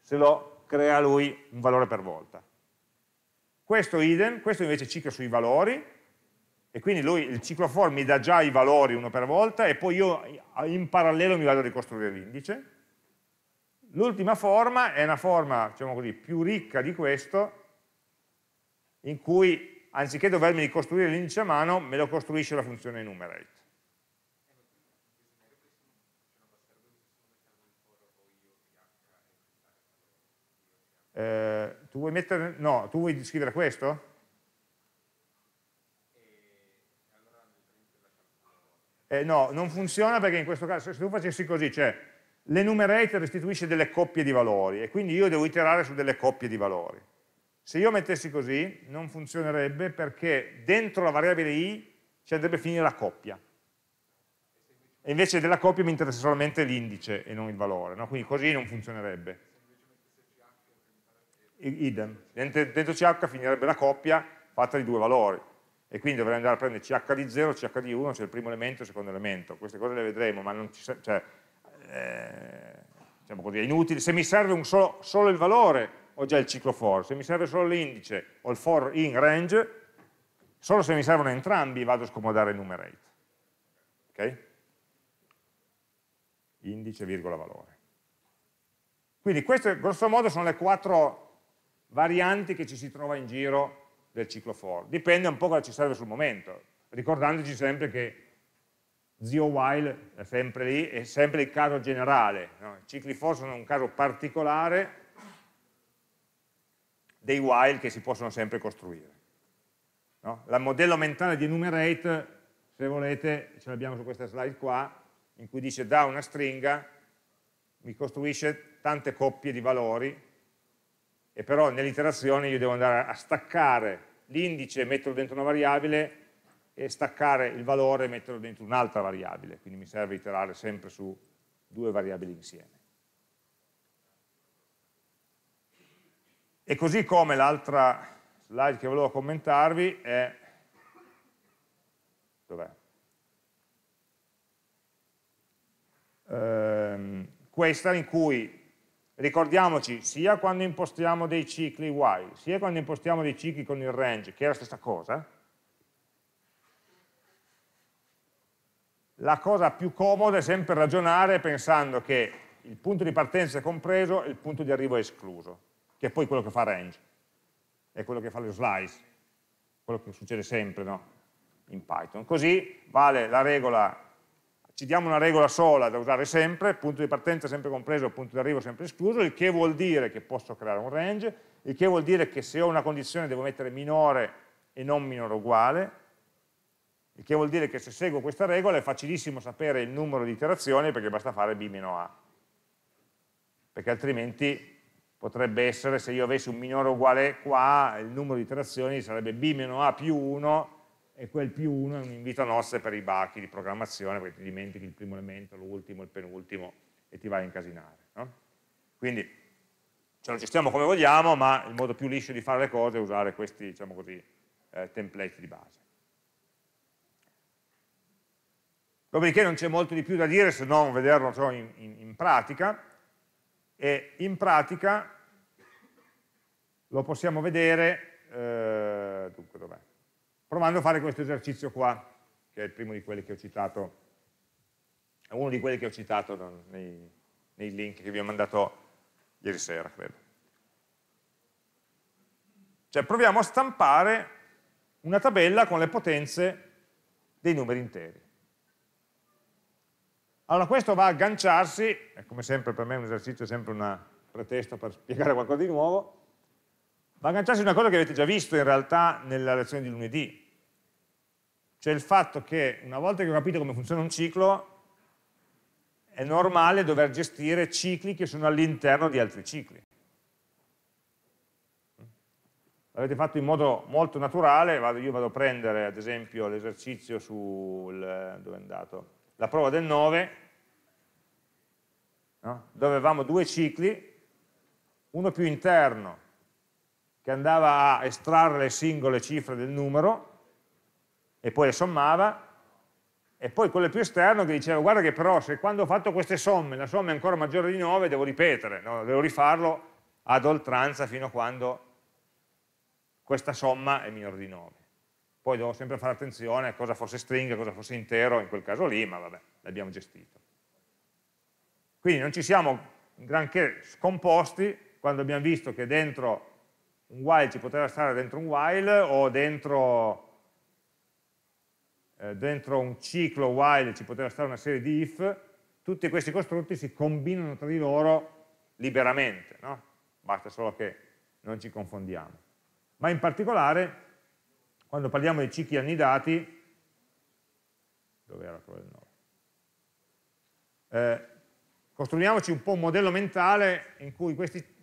se lo crea lui un valore per volta. Questo idem, questo invece ciclo sui valori, e quindi lui, il ciclo for mi dà già i valori uno per volta e poi io in parallelo mi vado a ricostruire l'indice. L'ultima forma è una forma, diciamo così, più ricca di questo, in cui anziché dovermi ricostruire l'indice a mano, me lo costruisce la funzione enumerate. Eh, tu vuoi mettere, no, tu vuoi scrivere questo? Eh, no, non funziona perché in questo caso, se tu facessi così, cioè l'enumerator restituisce delle coppie di valori e quindi io devo iterare su delle coppie di valori. Se io mettessi così non funzionerebbe perché dentro la variabile i ci andrebbe a finire la coppia. E invece della coppia mi interessa solamente l'indice e non il valore, no? quindi così non funzionerebbe idem, dentro ch finirebbe la coppia fatta di due valori e quindi dovrei andare a prendere ch di 0, ch di 1, cioè il primo elemento e il secondo elemento, queste cose le vedremo, ma non ci, cioè, eh, diciamo così, è inutile, se mi serve solo, solo, il valore ho già il ciclo for, se mi serve solo l'indice ho il for in range, solo se mi servono entrambi vado a scomodare il numerate, ok? Indice, virgola, valore. Quindi queste grosso modo sono le quattro varianti che ci si trova in giro del ciclo for. Dipende un po' cosa ci serve sul momento, ricordandoci sempre che zio while è sempre lì, è sempre il caso generale, no? i cicli for sono un caso particolare dei while che si possono sempre costruire. No? La modello mentale di enumerate, se volete, ce l'abbiamo su questa slide qua, in cui dice da una stringa mi costruisce tante coppie di valori e però nell'iterazione io devo andare a staccare l'indice e metterlo dentro una variabile e staccare il valore e metterlo dentro un'altra variabile, quindi mi serve iterare sempre su due variabili insieme. E così come l'altra slide che volevo commentarvi è... Dov'è? Ehm, questa in cui ricordiamoci, sia quando impostiamo dei cicli while, sia quando impostiamo dei cicli con il range, che è la stessa cosa, la cosa più comoda è sempre ragionare pensando che il punto di partenza è compreso e il punto di arrivo è escluso, che è poi quello che fa range, è quello che fa lo slice, quello che succede sempre no? in Python. Così vale la regola ci diamo una regola sola da usare sempre, punto di partenza sempre compreso, punto di arrivo sempre escluso, il che vuol dire che posso creare un range, il che vuol dire che se ho una condizione devo mettere minore e non minore uguale, il che vuol dire che se seguo questa regola è facilissimo sapere il numero di iterazioni perché basta fare b-a, perché altrimenti potrebbe essere se io avessi un minore uguale qua, il numero di iterazioni sarebbe b-a più 1 e quel più 1 è un invito a nozze per i bachi di programmazione, perché ti dimentichi il primo elemento, l'ultimo, il penultimo e ti vai a incasinare. No? Quindi ce lo gestiamo come vogliamo, ma il modo più liscio di fare le cose è usare questi, diciamo così, eh, template di base. Dopodiché non c'è molto di più da dire se non vederlo so, in, in, in pratica, e in pratica lo possiamo vedere, eh, dunque dov'è? provando a fare questo esercizio qua, che è il primo di quelli che ho citato, è uno di quelli che ho citato nei, nei link che vi ho mandato ieri sera, credo. Cioè proviamo a stampare una tabella con le potenze dei numeri interi. Allora questo va a agganciarsi, è come sempre per me un esercizio è sempre un pretesto per spiegare qualcosa di nuovo, L'agganciarsi è una cosa che avete già visto in realtà nella lezione di lunedì, cioè il fatto che una volta che ho capito come funziona un ciclo è normale dover gestire cicli che sono all'interno di altri cicli. L'avete fatto in modo molto naturale, io vado a prendere ad esempio l'esercizio sul, dove è andato, la prova del 9, no? dove avevamo due cicli, uno più interno che andava a estrarre le singole cifre del numero e poi le sommava, e poi quello più esterno che diceva guarda che però se quando ho fatto queste somme la somma è ancora maggiore di 9 devo ripetere, no? devo rifarlo ad oltranza fino a quando questa somma è minore di 9. Poi devo sempre fare attenzione a cosa fosse stringa, cosa fosse intero, in quel caso lì, ma vabbè, l'abbiamo gestito. Quindi non ci siamo granché scomposti quando abbiamo visto che dentro un while ci poteva stare dentro un while o dentro, eh, dentro un ciclo while ci poteva stare una serie di if, tutti questi costrutti si combinano tra di loro liberamente, no? basta solo che non ci confondiamo. Ma in particolare, quando parliamo di cicli annidati, dove era quello del 9? Eh, costruiamoci un po' un modello mentale in cui questi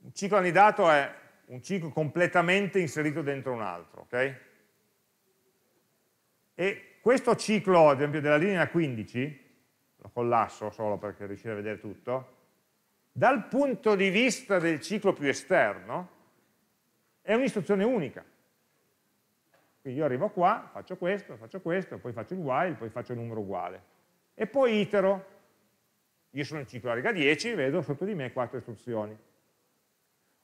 un ciclo anidato è un ciclo completamente inserito dentro un altro, ok? E questo ciclo, ad esempio, della linea 15, lo collasso solo perché riuscire a vedere tutto, dal punto di vista del ciclo più esterno, è un'istruzione unica. Quindi io arrivo qua, faccio questo, faccio questo, poi faccio il while, poi faccio il numero uguale. E poi itero. Io sono in ciclo a riga 10, vedo sotto di me quattro istruzioni.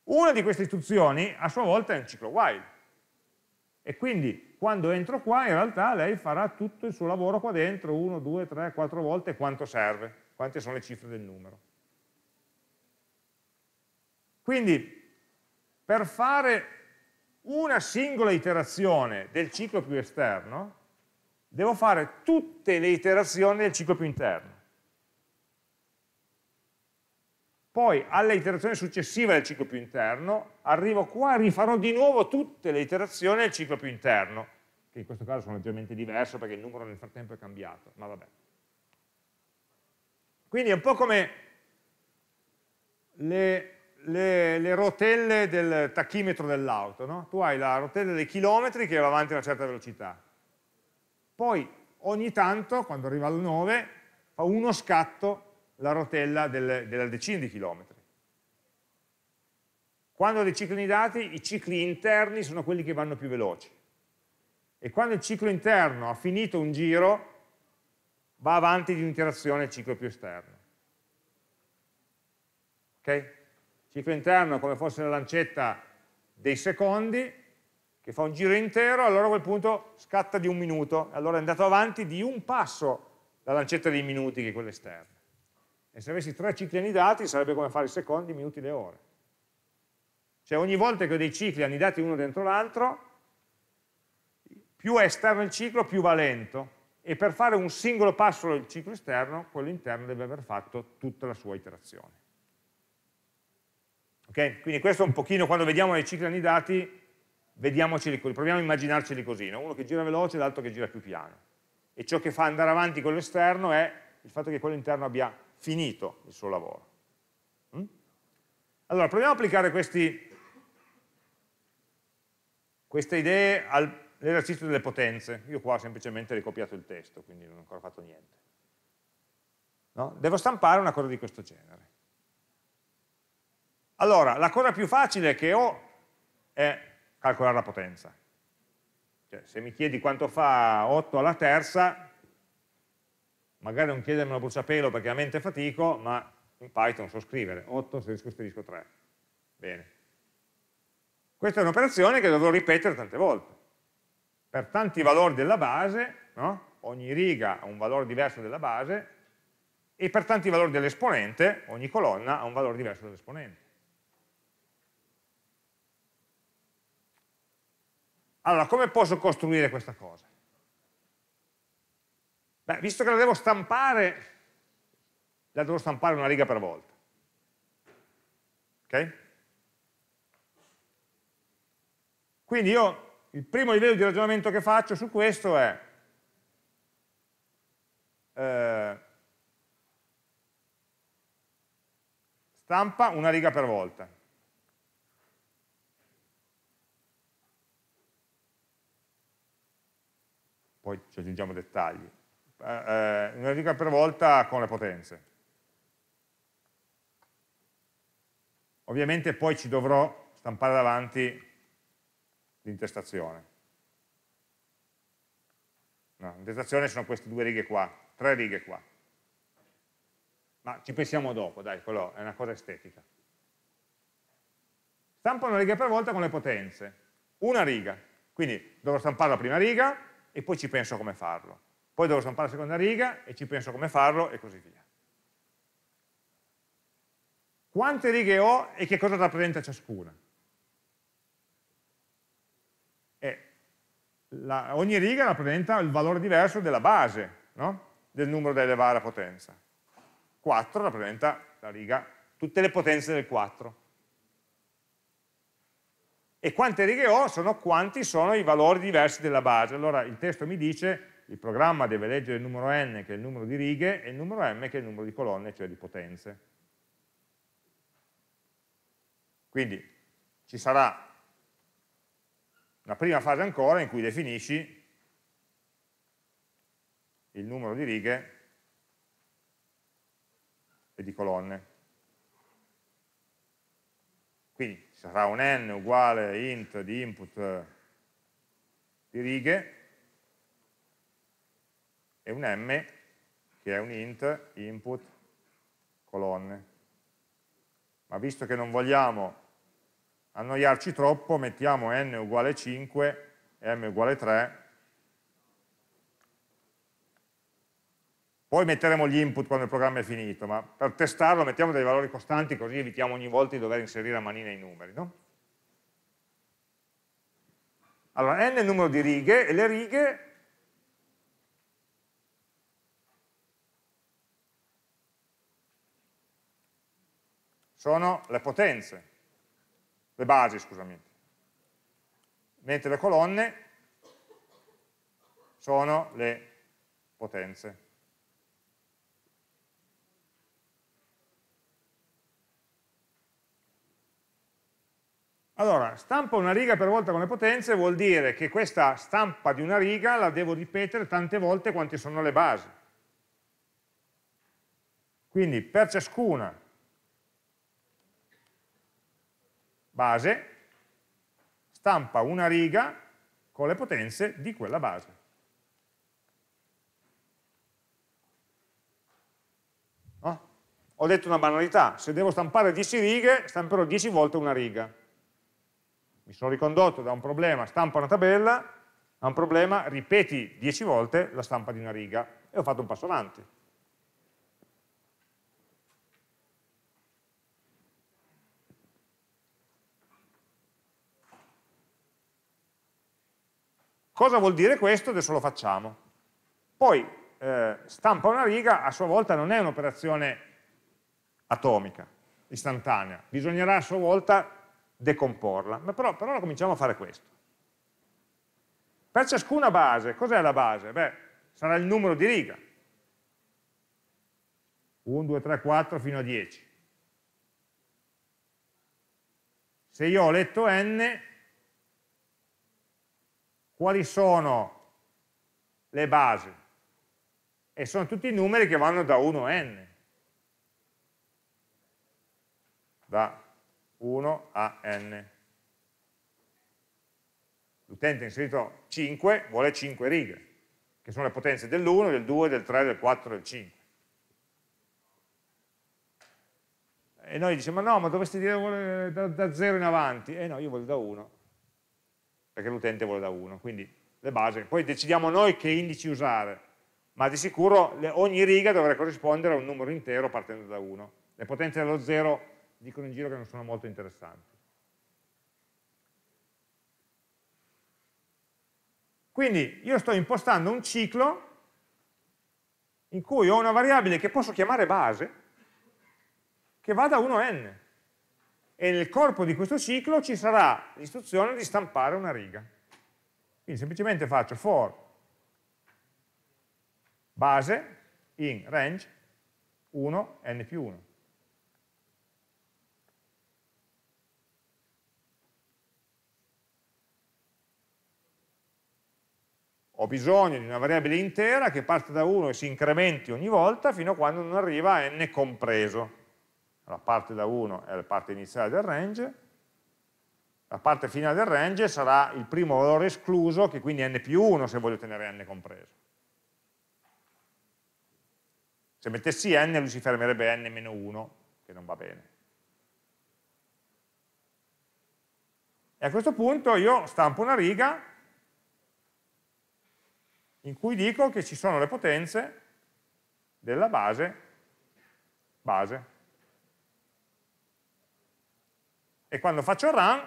Una di queste istruzioni a sua volta è un ciclo while e quindi quando entro qua in realtà lei farà tutto il suo lavoro qua dentro 1, 2, 3, 4 volte quanto serve, quante sono le cifre del numero. Quindi per fare una singola iterazione del ciclo più esterno devo fare tutte le iterazioni del ciclo più interno. poi alle iterazioni successive del ciclo più interno, arrivo qua e rifarò di nuovo tutte le iterazioni del ciclo più interno, che in questo caso sono leggermente diverse perché il numero nel frattempo è cambiato, ma vabbè. Quindi è un po' come le, le, le rotelle del tachimetro dell'auto, no? tu hai la rotella dei chilometri che va avanti a una certa velocità, poi ogni tanto, quando arriva al 9, fa uno scatto la rotella del, della decina di chilometri. Quando riciclano i dati, i cicli interni sono quelli che vanno più veloci. E quando il ciclo interno ha finito un giro, va avanti di un'iterazione il ciclo più esterno. Ok? ciclo interno è come fosse la lancetta dei secondi, che fa un giro intero, allora a quel punto scatta di un minuto, allora è andato avanti di un passo la lancetta dei minuti che è quella esterna. E se avessi tre cicli annidati sarebbe come fare i secondi, i minuti, le ore. Cioè ogni volta che ho dei cicli annidati uno dentro l'altro, più è esterno il ciclo, più va lento. E per fare un singolo passo del ciclo esterno, quello interno deve aver fatto tutta la sua iterazione. Ok? Quindi questo è un pochino, quando vediamo i cicli annidati, vediamoceli così, proviamo a immaginarceli così, no? uno che gira veloce e l'altro che gira più piano. E ciò che fa andare avanti quello esterno è il fatto che quello interno abbia finito il suo lavoro. Mm? Allora, proviamo a applicare questi, queste idee all'esercizio delle potenze. Io qua ho semplicemente ricopiato il testo, quindi non ho ancora fatto niente. No? Devo stampare una cosa di questo genere. Allora, la cosa più facile che ho è calcolare la potenza. Cioè, se mi chiedi quanto fa 8 alla terza, magari non chiedermi a bruciapelo perché a mente fatico, ma in Python so scrivere, 8 se asterisco 3. Bene. Questa è un'operazione che dovrò ripetere tante volte. Per tanti valori della base, no? ogni riga ha un valore diverso della base, e per tanti valori dell'esponente, ogni colonna ha un valore diverso dell'esponente. Allora, come posso costruire questa cosa? Beh, visto che la devo stampare, la devo stampare una riga per volta. Ok? Quindi io il primo livello di ragionamento che faccio su questo è eh, stampa una riga per volta. Poi ci aggiungiamo dettagli eh, una eh, riga per volta con le potenze. Ovviamente poi ci dovrò stampare davanti l'intestazione. No, l'intestazione sono queste due righe qua, tre righe qua. Ma ci pensiamo dopo, dai, quello è una cosa estetica. Stampo una riga per volta con le potenze. Una riga. Quindi dovrò stampare la prima riga e poi ci penso come farlo poi devo stampare la seconda riga e ci penso come farlo e così via. Quante righe ho e che cosa rappresenta ciascuna? Eh, la, ogni riga rappresenta il valore diverso della base, no? del numero da elevare a potenza. 4 rappresenta la riga, tutte le potenze del 4. E quante righe ho sono quanti sono i valori diversi della base. Allora il testo mi dice il programma deve leggere il numero n che è il numero di righe e il numero m che è il numero di colonne, cioè di potenze. Quindi ci sarà una prima fase ancora in cui definisci il numero di righe e di colonne. Quindi sarà un n uguale int di input di righe e un m che è un int input colonne. Ma visto che non vogliamo annoiarci troppo, mettiamo n uguale 5, m uguale 3, poi metteremo gli input quando il programma è finito, ma per testarlo mettiamo dei valori costanti così evitiamo ogni volta di dover inserire a manina i numeri. No? Allora, n è il numero di righe e le righe sono le potenze, le basi, scusami. Mentre le colonne sono le potenze. Allora, stampa una riga per volta con le potenze vuol dire che questa stampa di una riga la devo ripetere tante volte quante sono le basi. Quindi per ciascuna base, stampa una riga con le potenze di quella base. No? Ho detto una banalità, se devo stampare 10 righe, stamperò 10 volte una riga. Mi sono ricondotto da un problema, stampa una tabella, a un problema, ripeti 10 volte la stampa di una riga e ho fatto un passo avanti. Cosa vuol dire questo? Adesso lo facciamo. Poi eh, stampa una riga, a sua volta non è un'operazione atomica, istantanea, bisognerà a sua volta decomporla, ma però, però cominciamo a fare questo. Per ciascuna base, cos'è la base? Beh, sarà il numero di riga, 1, 2, 3, 4 fino a 10. Se io ho letto n, quali sono le basi? E sono tutti numeri che vanno da 1 a n. Da 1 a n. L'utente ha inserito 5, vuole 5 righe, che sono le potenze dell'1, del 2, del 3, del 4, del 5. E noi diciamo, no, ma dovresti dire da 0 in avanti. E eh no, io voglio da 1 perché l'utente vuole da 1. Quindi le basi, poi decidiamo noi che indici usare, ma di sicuro ogni riga dovrà corrispondere a un numero intero partendo da 1. Le potenze dello 0 dicono in giro che non sono molto interessanti. Quindi io sto impostando un ciclo in cui ho una variabile che posso chiamare base che va da 1 a n e nel corpo di questo ciclo ci sarà l'istruzione di stampare una riga. Quindi semplicemente faccio for base in range 1 n più 1. Ho bisogno di una variabile intera che parte da 1 e si incrementi ogni volta fino a quando non arriva a n compreso. La parte da 1 è la parte iniziale del range, la parte finale del range sarà il primo valore escluso, che quindi è n più 1 se voglio tenere n compreso. Se mettessi n lui si fermerebbe n meno 1 che non va bene. E a questo punto io stampo una riga in cui dico che ci sono le potenze della base, base e quando faccio run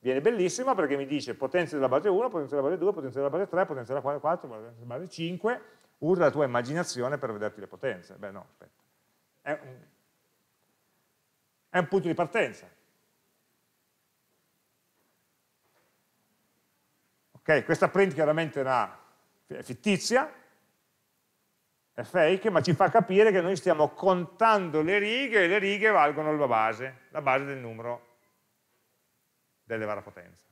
viene bellissima perché mi dice potenza della base 1, potenza della base 2, potenza della base 3, potenza della base 4, potenza della base 5, usa la tua immaginazione per vederti le potenze. Beh no, aspetta. È un, è un punto di partenza. Ok, questa print chiaramente è, una, è fittizia, è fake, ma ci fa capire che noi stiamo contando le righe e le righe valgono la base, la base del numero dell'elevare a potenza.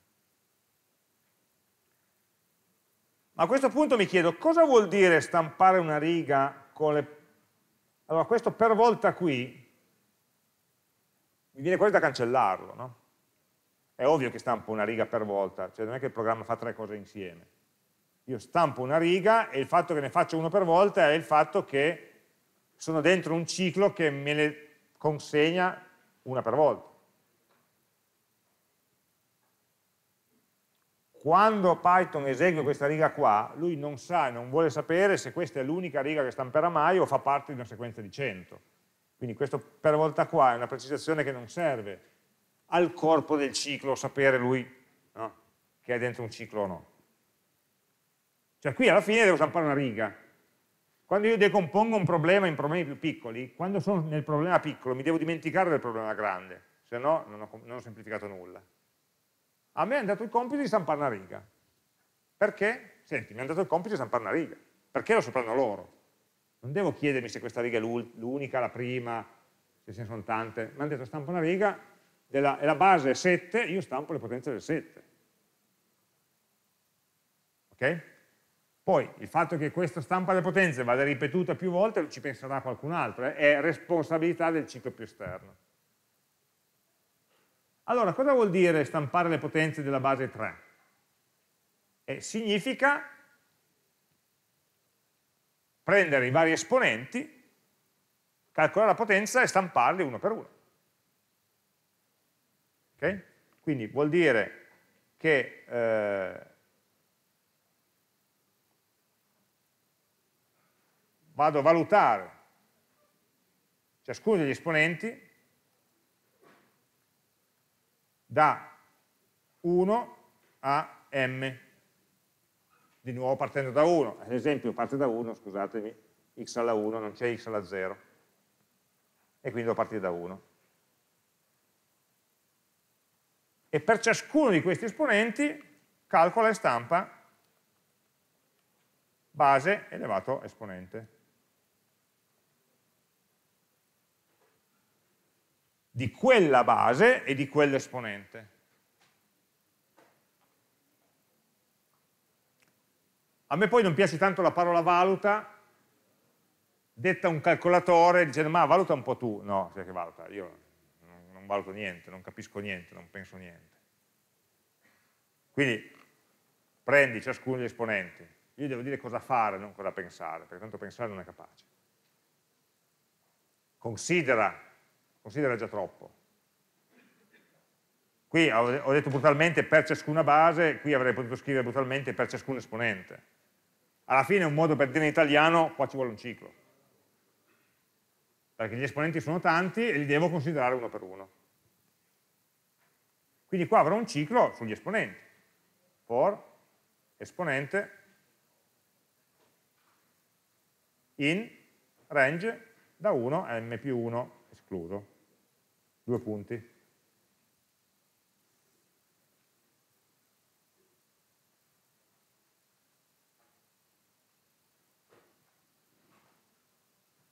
Ma a questo punto mi chiedo cosa vuol dire stampare una riga con le... Allora questo per volta qui mi viene quasi da cancellarlo, no? È ovvio che stampo una riga per volta, cioè non è che il programma fa tre cose insieme io stampo una riga e il fatto che ne faccio uno per volta è il fatto che sono dentro un ciclo che me le consegna una per volta. Quando Python esegue questa riga qua, lui non sa e non vuole sapere se questa è l'unica riga che stamperà mai o fa parte di una sequenza di 100. Quindi questo per volta qua è una precisazione che non serve al corpo del ciclo sapere lui no, che è dentro un ciclo o no. Cioè qui alla fine devo stampare una riga. Quando io decompongo un problema in problemi più piccoli, quando sono nel problema piccolo mi devo dimenticare del problema grande, se no non ho, non ho semplificato nulla. A me è andato il compito di stampare una riga. Perché? Senti, mi è andato il compito di stampare una riga. Perché lo sapranno loro? Non devo chiedermi se questa riga è l'unica, la prima, se ce ne sono tante. Mi hanno detto stampa una riga, della, e la base è 7, io stampo le potenze del 7. Ok? Poi il fatto che questa stampa delle potenze vada ripetuta più volte ci penserà qualcun altro, eh? è responsabilità del ciclo più esterno. Allora, cosa vuol dire stampare le potenze della base 3? Eh, significa prendere i vari esponenti, calcolare la potenza e stamparli uno per uno. Okay? Quindi vuol dire che eh, vado a valutare ciascuno degli esponenti da 1 a m. Di nuovo partendo da 1, ad esempio parte da 1, scusatemi, x alla 1, non c'è x alla 0, e quindi devo partire da 1. E per ciascuno di questi esponenti calcola e stampa base elevato esponente. di quella base e di quell'esponente. A me poi non piace tanto la parola valuta, detta un calcolatore dicendo ma valuta un po' tu, no, cioè che valuta, io non, non valuto niente, non capisco niente, non penso niente. Quindi prendi ciascuno degli esponenti, io devo dire cosa fare, non cosa pensare, perché tanto pensare non è capace. Considera considera già troppo. Qui ho detto brutalmente per ciascuna base, qui avrei potuto scrivere brutalmente per ciascun esponente. Alla fine è un modo per dire in italiano, qua ci vuole un ciclo. Perché gli esponenti sono tanti e li devo considerare uno per uno. Quindi qua avrò un ciclo sugli esponenti. For, esponente, in, range, da 1 a m più 1 escludo, due punti.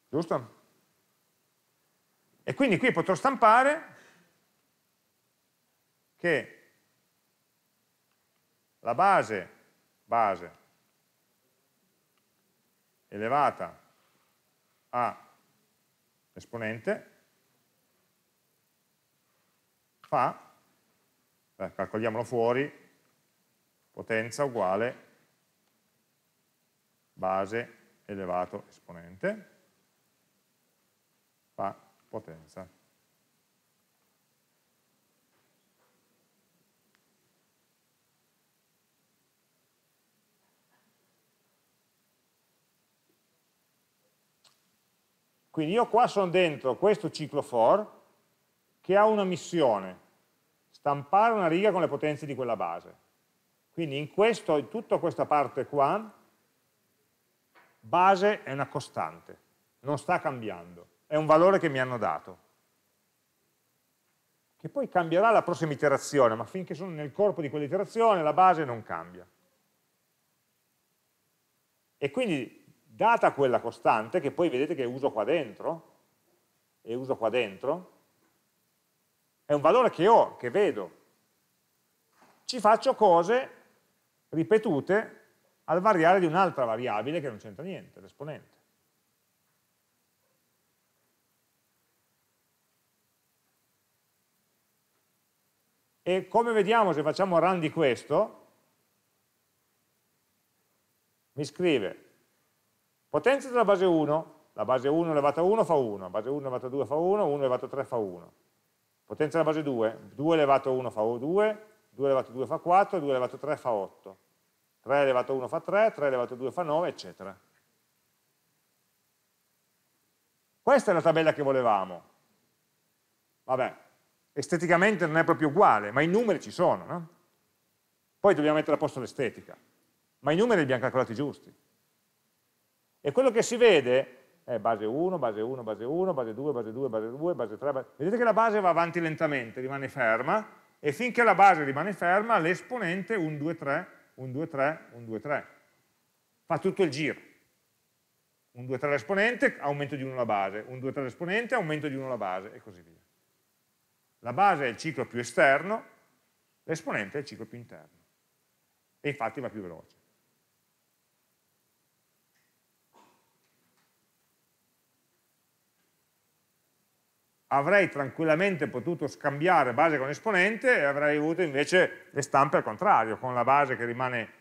Giusto? E quindi qui potrò stampare che la base, base elevata a esponente fa, beh, calcoliamolo fuori, potenza uguale base elevato esponente, fa potenza. Quindi io qua sono dentro questo ciclo for, che ha una missione, stampare una riga con le potenze di quella base. Quindi in, questo, in tutta questa parte qua, base è una costante, non sta cambiando, è un valore che mi hanno dato, che poi cambierà la prossima iterazione, ma finché sono nel corpo di quell'iterazione la base non cambia. E quindi, data quella costante, che poi vedete che uso qua dentro, e uso qua dentro, è un valore che ho, che vedo. Ci faccio cose ripetute al variare di un'altra variabile che non c'entra niente, l'esponente. E come vediamo se facciamo run di questo, mi scrive potenza della base 1, la base 1 elevata a 1 fa 1, base 1 elevata a 2 fa 1, 1 elevata a 3 fa 1. Potenza alla base 2, 2 elevato a 1 fa 2, 2 elevato a 2 fa 4, 2 elevato a 3 fa 8, 3 elevato a 1 fa 3, 3 elevato a 2 fa 9, eccetera. Questa è la tabella che volevamo. Vabbè, esteticamente non è proprio uguale, ma i numeri ci sono, no? Poi dobbiamo mettere a posto l'estetica. Ma i numeri li abbiamo calcolati giusti. E quello che si vede eh, base 1, base 1, base 1, base 2, base 2, base 2, base 3, base... vedete che la base va avanti lentamente, rimane ferma, e finché la base rimane ferma, l'esponente 1, 2, 3, 1, 2, 3, 1, 2, 3, fa tutto il giro. 1, 2, 3 l'esponente, aumento di 1 la base, 1, 2, 3 l'esponente, aumento di 1 la base, e così via. La base è il ciclo più esterno, l'esponente è il ciclo più interno. E infatti va più veloce. avrei tranquillamente potuto scambiare base con esponente e avrei avuto invece le stampe al contrario, con la base che rimane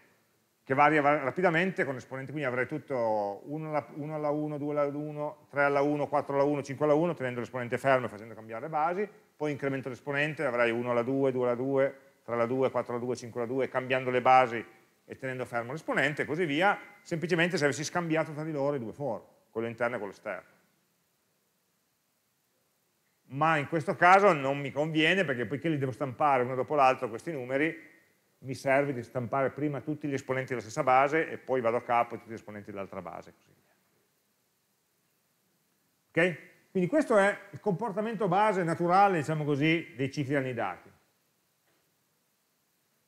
che varia rapidamente con esponenti, quindi avrei tutto 1 alla 1, 2 alla 1, 3 alla 1, 4 alla 1, 5 alla 1, tenendo l'esponente fermo e facendo cambiare basi, poi incremento l'esponente, avrei 1 alla 2, 2 alla 2, 3 alla 2, 4 alla 2, 5 alla 2, cambiando le basi e tenendo fermo l'esponente e così via, semplicemente se avessi scambiato tra di loro i due for, quello interno e quello esterno ma in questo caso non mi conviene perché poiché li devo stampare uno dopo l'altro questi numeri, mi serve di stampare prima tutti gli esponenti della stessa base e poi vado a capo di tutti gli esponenti dell'altra base. Così via. Ok? Quindi questo è il comportamento base naturale, diciamo così, dei cicli annidati.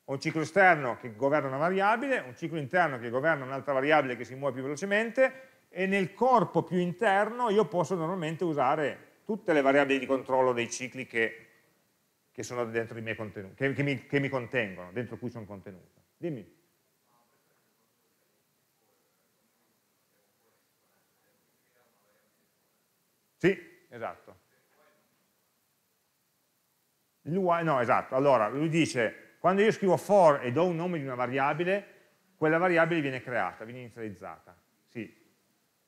Ho un ciclo esterno che governa una variabile, un ciclo interno che governa un'altra variabile che si muove più velocemente e nel corpo più interno io posso normalmente usare tutte le variabili di controllo dei cicli che, che sono dentro i miei contenuti, che, che, mi, che mi contengono, dentro cui sono contenuto. Dimmi. Sì, esatto. Lui, no, esatto. Allora, lui dice, quando io scrivo for e do un nome di una variabile, quella variabile viene creata, viene inizializzata.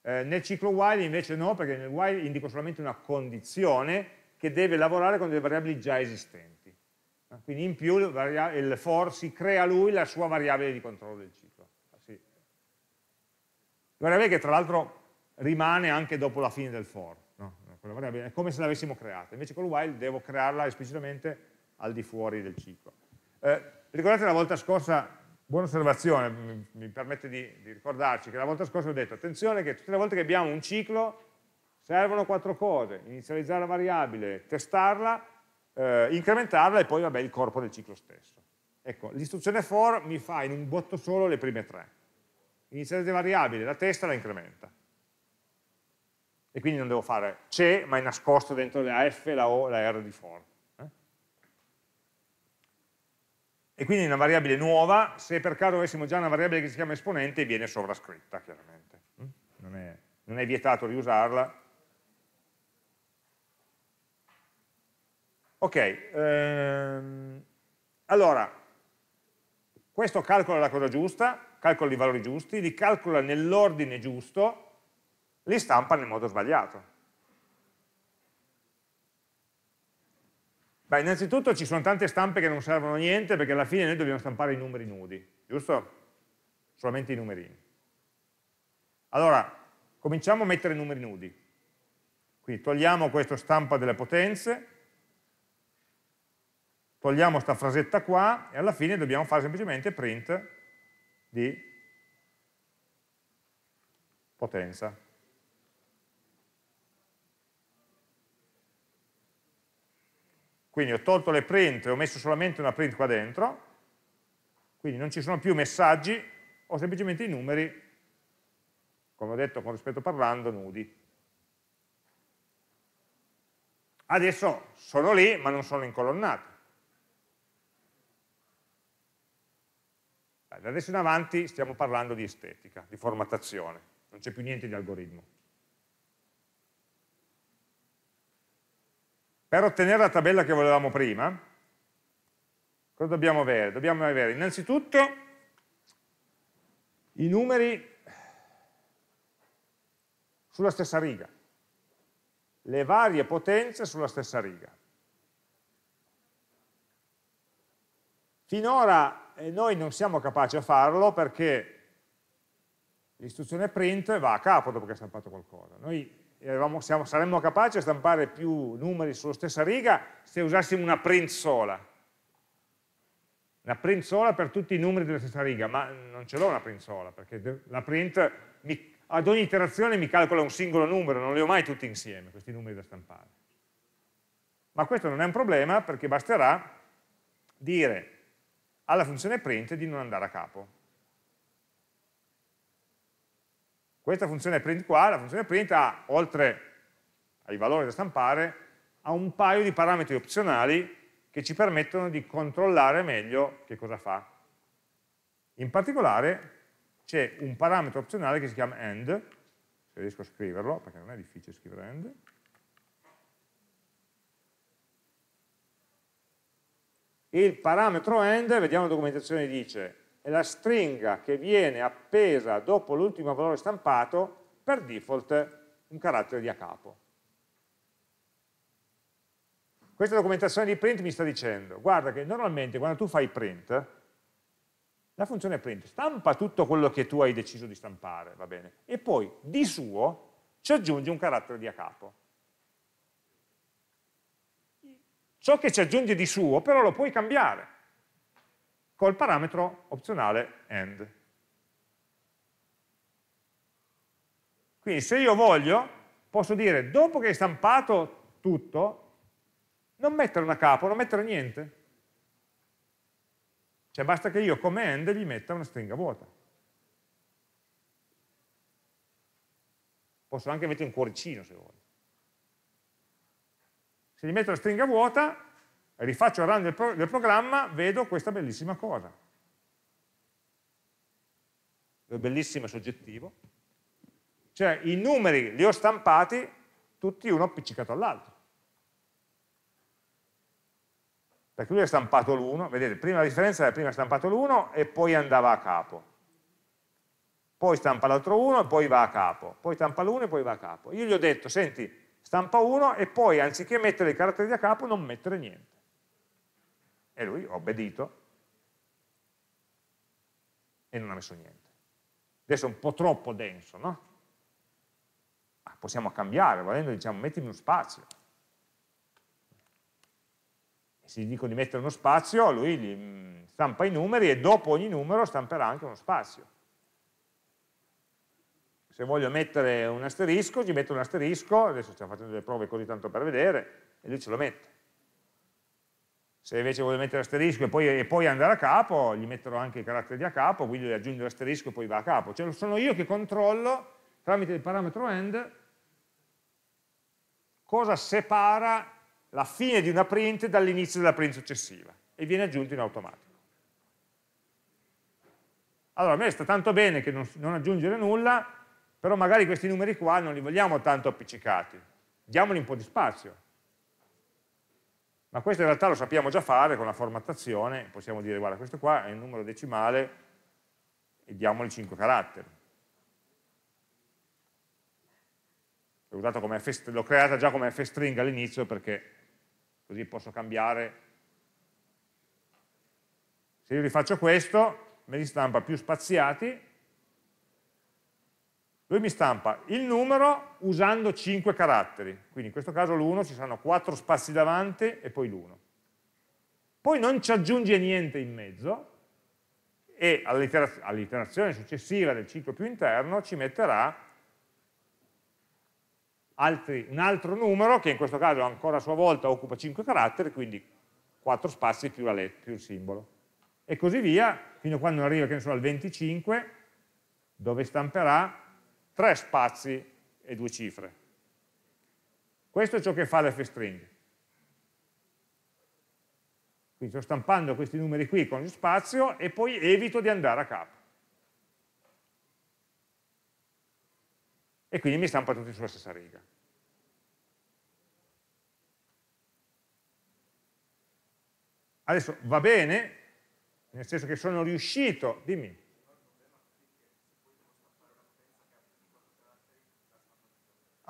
Eh, nel ciclo while invece no, perché nel while indico solamente una condizione che deve lavorare con delle variabili già esistenti. Ah, quindi in più il, for si crea lui la sua variabile di controllo del ciclo. Ah, sì. Variabile che tra l'altro rimane anche dopo la fine del for. No? è come se l'avessimo creata. Invece con il while devo crearla esplicitamente al di fuori del ciclo. Eh, ricordate la volta scorsa buona osservazione, mi, mi permette di, di, ricordarci che la volta scorsa ho detto attenzione che tutte le volte che abbiamo un ciclo servono quattro cose, inizializzare la variabile, testarla, eh, incrementarla e poi vabbè il corpo del ciclo stesso. Ecco, l'istruzione for mi fa in un botto solo le prime tre. Inizializzare la variabile, la testa la incrementa. E quindi non devo fare C, ma è nascosto dentro la F, la O, la R di for. e quindi una variabile nuova, se per caso avessimo già una variabile che si chiama esponente viene sovrascritta chiaramente, mm? non è, non è vietato riusarla. Ok, ehm, allora, questo calcola la cosa giusta, calcola i valori giusti, li calcola nell'ordine giusto, li stampa nel modo sbagliato. Beh, innanzitutto ci sono tante stampe che non servono a niente perché alla fine noi dobbiamo stampare i numeri nudi, giusto? Solamente i numerini. Allora, cominciamo a mettere i numeri nudi. Quindi togliamo questo stampa delle potenze, togliamo questa frasetta qua e alla fine dobbiamo fare semplicemente print di potenza. Quindi ho tolto le print e ho messo solamente una print qua dentro, quindi non ci sono più messaggi, ho semplicemente i numeri, come ho detto con rispetto parlando, nudi. Adesso sono lì ma non sono incolonnati. Da adesso in avanti stiamo parlando di estetica, di formattazione, non c'è più niente di algoritmo. per ottenere la tabella che volevamo prima, cosa dobbiamo avere? Dobbiamo avere innanzitutto i numeri sulla stessa riga, le varie potenze sulla stessa riga. Finora eh, noi non siamo capaci a farlo perché l'istruzione print va a capo dopo che ha stampato qualcosa. Noi eravamo, siamo, saremmo capaci a stampare più numeri sulla stessa riga se usassimo una print sola. Una print sola per tutti i numeri della stessa riga, ma non ce l'ho una print sola, perché la print mi, ad ogni iterazione mi calcola un singolo numero, non li ho mai tutti insieme, questi numeri da stampare. Ma questo non è un problema perché basterà dire alla funzione print di non andare a capo Questa funzione print qua, la funzione print ha, oltre ai valori da stampare, ha un paio di parametri opzionali che ci permettono di controllare meglio che cosa fa. In particolare c'è un parametro opzionale che si chiama end, se riesco a scriverlo, perché non è difficile scrivere end, il parametro end, vediamo la documentazione, dice è la stringa che viene appesa dopo l'ultimo valore stampato, per default un carattere di a capo. Questa documentazione di print mi sta dicendo, guarda che normalmente quando tu fai print, la funzione print stampa tutto quello che tu hai deciso di stampare, va bene, e poi di suo ci aggiunge un carattere di a capo. Ciò che ci aggiunge di suo però lo puoi cambiare col parametro opzionale end. Quindi se io voglio, posso dire, dopo che hai stampato tutto, non mettere una capo, non mettere niente. Cioè basta che io come end gli metta una stringa vuota. Posso anche mettere un cuoricino se voglio. Se gli metto una stringa vuota, rifaccio il run del, pro del programma, vedo questa bellissima cosa. Bellissima e soggettivo. Cioè i numeri li ho stampati tutti uno appiccicato all'altro. Perché lui ha stampato l'1, vedete, prima la differenza era prima ha stampato l'1 e poi andava a capo poi stampa l'altro 1 e poi va a capo, poi stampa l'1 e poi va a capo. Io gli ho detto, senti, stampa 1 e poi anziché mettere i caratteri a capo non mettere niente. E lui ha obbedito e non ha messo niente. Adesso è un po' troppo denso, no? Ma ah, possiamo cambiare, volendo diciamo mettimi uno spazio. E se gli dico di mettere uno spazio, lui gli mm, stampa i numeri e dopo ogni numero stamperà anche uno spazio. Se voglio mettere un asterisco, gli metto un asterisco, adesso stiamo facendo delle prove così tanto per vedere, e lui ce lo mette. Se invece vuole mettere l'asterisco e, e poi, andare a capo, gli metterò anche i caratteri di a capo, quindi gli aggiungo l'asterisco e poi va a capo. Cioè sono io che controllo tramite il parametro end cosa separa la fine di una print dall'inizio della print successiva e viene aggiunto in automatico. Allora, a me sta tanto bene che non, non aggiungere nulla, però magari questi numeri qua non li vogliamo tanto appiccicati. Diamoli un po' di spazio, ma questo in realtà lo sappiamo già fare con la formattazione, possiamo dire guarda questo qua è il numero decimale e diamogli 5 caratteri. L'ho creata già come f-string all'inizio perché così posso cambiare. Se io rifaccio questo, me li stampa più spaziati, lui mi stampa il numero usando 5 caratteri, quindi in questo caso l'1 ci saranno 4 spazi davanti e poi l'1. Poi non ci aggiunge niente in mezzo e all'iterazione successiva del ciclo più interno ci metterà altri, un altro numero che in questo caso ancora a sua volta occupa 5 caratteri, quindi 4 spazi più, più il simbolo. E così via, fino a quando arriva che ne so, al 25, dove stamperà tre spazi e due cifre. Questo è ciò che fa l'fstring. Quindi sto stampando questi numeri qui con lo spazio e poi evito di andare a capo. E quindi mi stampa tutti sulla stessa riga. Adesso va bene, nel senso che sono riuscito, dimmi.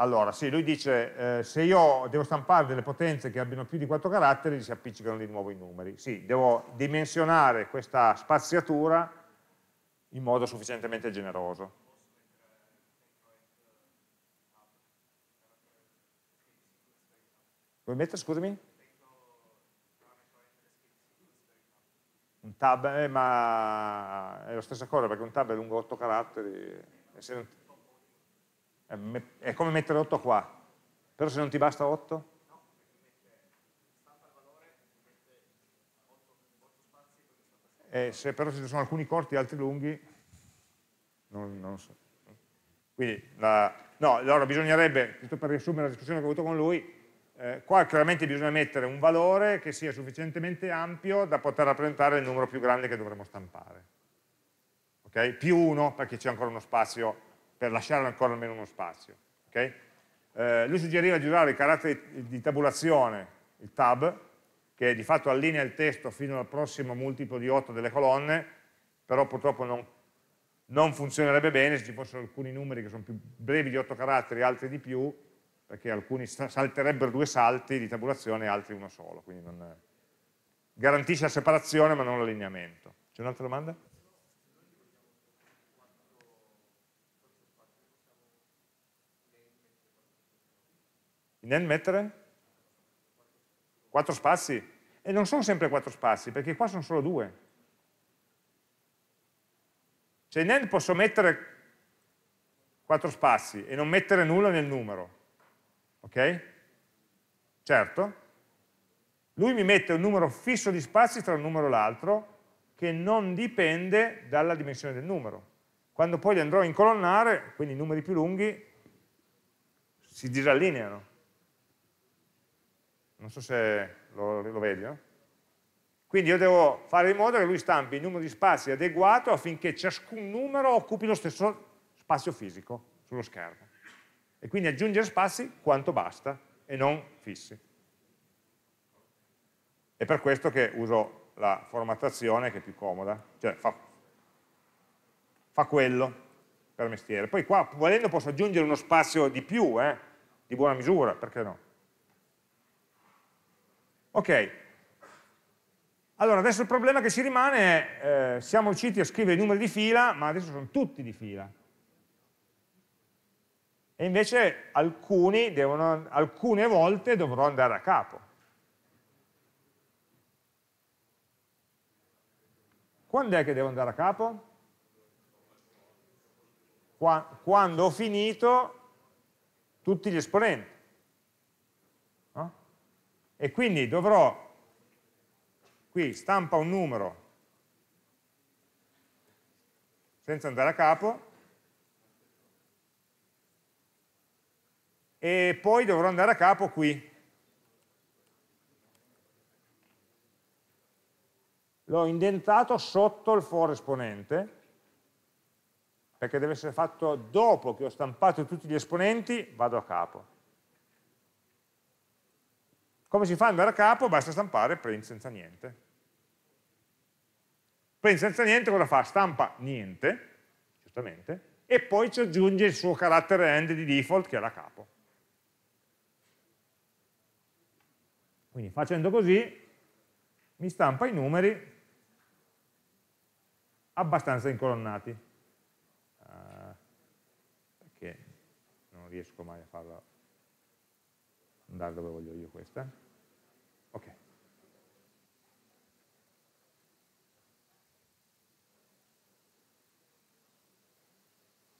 Allora, sì, lui dice, eh, se io devo stampare delle potenze che abbiano più di 4 caratteri, si appiccicano di nuovo i numeri. Sì, devo dimensionare questa spaziatura in modo sufficientemente generoso. Vuoi mettere, scusami? Un tab, eh, ma è la stessa cosa perché un tab è lungo 8 caratteri. Eh, è come mettere 8 qua, però se non ti basta 8? Eh, se però ci sono alcuni corti e altri lunghi, non, non so. Quindi, la, no, allora bisognerebbe, per riassumere la discussione che ho avuto con lui, eh, qua chiaramente bisogna mettere un valore che sia sufficientemente ampio da poter rappresentare il numero più grande che dovremmo stampare. Okay? Più 1, perché c'è ancora uno spazio per lasciare ancora almeno uno spazio. Okay? Eh, lui suggeriva di usare i caratteri di tabulazione, il tab, che di fatto allinea il testo fino al prossimo multiplo di 8 delle colonne, però purtroppo non, non funzionerebbe bene se ci fossero alcuni numeri che sono più brevi di 8 caratteri, altri di più, perché alcuni salterebbero due salti di tabulazione e altri uno solo, quindi non... garantisce la separazione ma non l'allineamento. C'è un'altra domanda? Nel mettere quattro spazi. E non sono sempre quattro spazi, perché qua sono solo due. Cioè in posso mettere quattro spazi e non mettere nulla nel numero. Ok? Certo. Lui mi mette un numero fisso di spazi tra un numero e l'altro che non dipende dalla dimensione del numero. Quando poi li andrò a incolonnare, quindi i numeri più lunghi si disallineano non so se lo, lo vedi, no? Eh? Quindi io devo fare in modo che lui stampi il numero di spazi adeguato affinché ciascun numero occupi lo stesso spazio fisico sullo schermo. E quindi aggiungere spazi quanto basta e non fissi. È per questo che uso la formattazione che è più comoda, cioè fa, fa quello per mestiere. Poi qua, volendo, posso aggiungere uno spazio di più, eh, di buona misura, perché no? Ok, allora adesso il problema che ci rimane è, eh, siamo riusciti a scrivere i numeri di fila, ma adesso sono tutti di fila. E invece alcuni devono, alcune volte dovrò andare a capo. Quando è che devo andare a capo? Qua, quando ho finito tutti gli esponenti e quindi dovrò qui stampa un numero senza andare a capo e poi dovrò andare a capo qui l'ho indentato sotto il for esponente perché deve essere fatto dopo che ho stampato tutti gli esponenti vado a capo come si fa ad andare a capo? Basta stampare print senza niente. Print senza niente cosa fa? Stampa niente, giustamente, e poi ci aggiunge il suo carattere end di default che è la capo. Quindi facendo così mi stampa i numeri abbastanza incolonnati, uh, perché non riesco mai a farlo andare dove voglio io questa. Ok.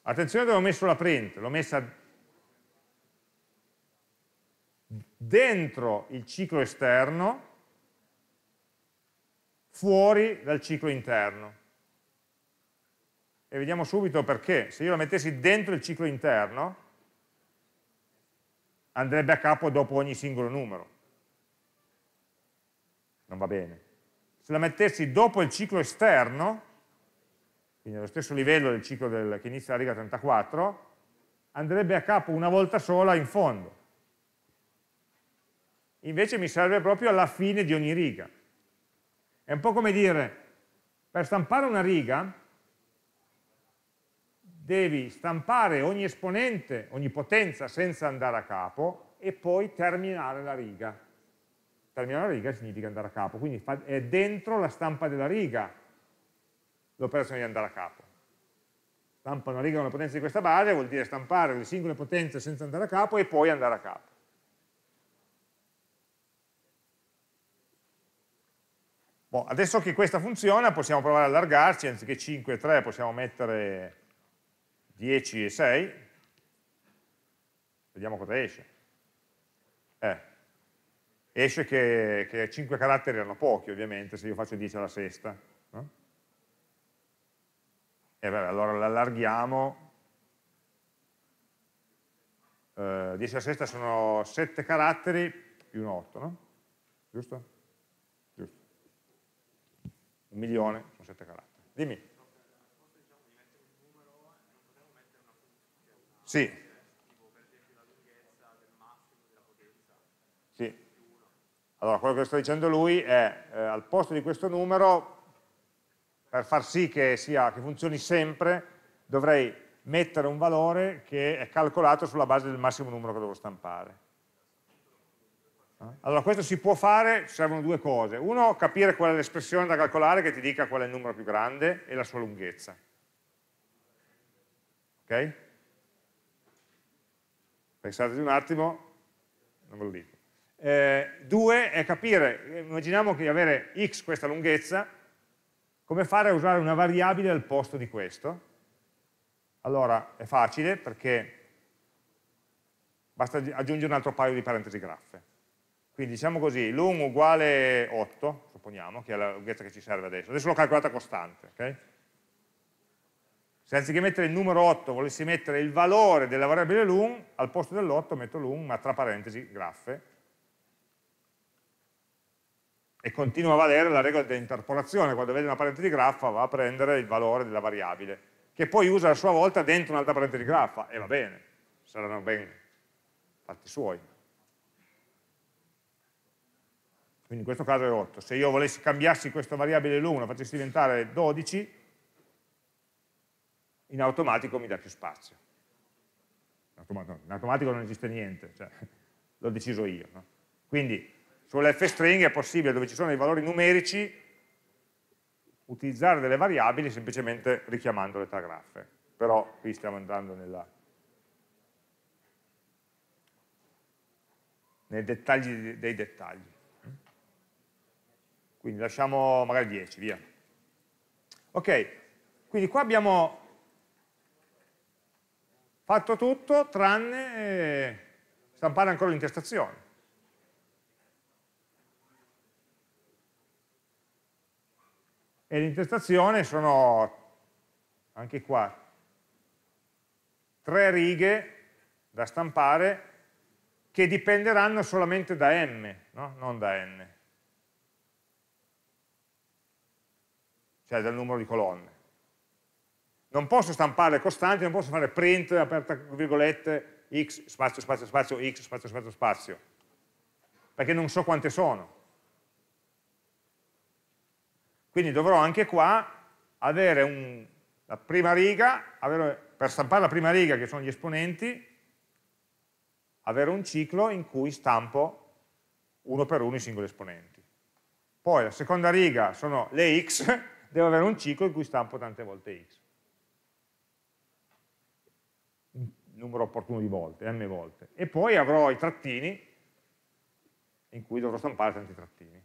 Attenzione dove ho messo la print, l'ho messa dentro il ciclo esterno, fuori dal ciclo interno. E vediamo subito perché. Se io la mettessi dentro il ciclo interno, andrebbe a capo dopo ogni singolo numero. Non va bene. Se la mettessi dopo il ciclo esterno, quindi allo stesso livello del ciclo del, che inizia la riga 34, andrebbe a capo una volta sola in fondo. Invece mi serve proprio alla fine di ogni riga. È un po' come dire, per stampare una riga devi stampare ogni esponente, ogni potenza senza andare a capo e poi terminare la riga. Terminare la riga significa andare a capo, quindi è dentro la stampa della riga l'operazione di andare a capo. Stampa una riga con le potenze di questa base vuol dire stampare le singole potenze senza andare a capo e poi andare a capo. Boh, adesso che questa funziona possiamo provare ad allargarci, anziché 5 e 3 possiamo mettere 10 e 6, vediamo cosa esce. Eh, esce che, che 5 caratteri erano pochi ovviamente, se io faccio 10 alla sesta. No? E vabbè, allora l'allarghiamo. Eh, 10 alla sesta sono 7 caratteri più un 8, no? Giusto? Giusto. Un milione sono 7 caratteri. Dimmi. Sì. sì. Allora, quello che sta dicendo lui è, eh, al posto di questo numero, per far sì che, sia, che funzioni sempre, dovrei mettere un valore che è calcolato sulla base del massimo numero che devo stampare. Eh? Allora questo si può fare, servono due cose. Uno, capire qual è l'espressione da calcolare che ti dica qual è il numero più grande e la sua lunghezza. Okay? Pensateci un attimo, non ve lo dico. Eh, due è capire, immaginiamo di avere x questa lunghezza, come fare a usare una variabile al posto di questo? Allora, è facile perché basta aggiungere un altro paio di parentesi graffe. Quindi diciamo così, lung uguale 8, supponiamo, che è la lunghezza che ci serve adesso. Adesso l'ho calcolata costante, ok? Se anziché mettere il numero 8 volessi mettere il valore della variabile lung, al posto dell'8 metto lung, ma tra parentesi, graffe, e continua a valere la regola dell'interpolazione, quando vede una parentesi graffa va a prendere il valore della variabile, che poi usa a sua volta dentro un'altra parentesi graffa, e va bene, saranno ben fatti suoi. Quindi in questo caso è 8. Se io volessi cambiassi questa variabile l'1, la facessi diventare 12, in automatico mi dà più spazio. In automatico, non esiste niente, cioè, l'ho deciso io. No? Quindi sulle f-string è possibile, dove ci sono dei valori numerici, utilizzare delle variabili semplicemente richiamandole tra graffe. Però qui stiamo andando nella, nei dettagli dei dettagli. Quindi lasciamo magari 10, via. Ok, quindi qua abbiamo fatto tutto tranne eh, stampare ancora l'intestazione. E l'intestazione sono, anche qua, tre righe da stampare che dipenderanno solamente da m, no? non da n, cioè dal numero di colonne non posso stampare le costanti, non posso fare print, aperta virgolette, x, spazio, spazio, spazio, x, spazio, spazio, spazio, perché non so quante sono. Quindi dovrò anche qua avere un, la prima riga, avere, per stampare la prima riga che sono gli esponenti, avere un ciclo in cui stampo uno per uno i singoli esponenti. Poi la seconda riga sono le x, devo avere un ciclo in cui stampo tante volte x. numero opportuno di volte, m volte, e poi avrò i trattini in cui dovrò stampare tanti trattini.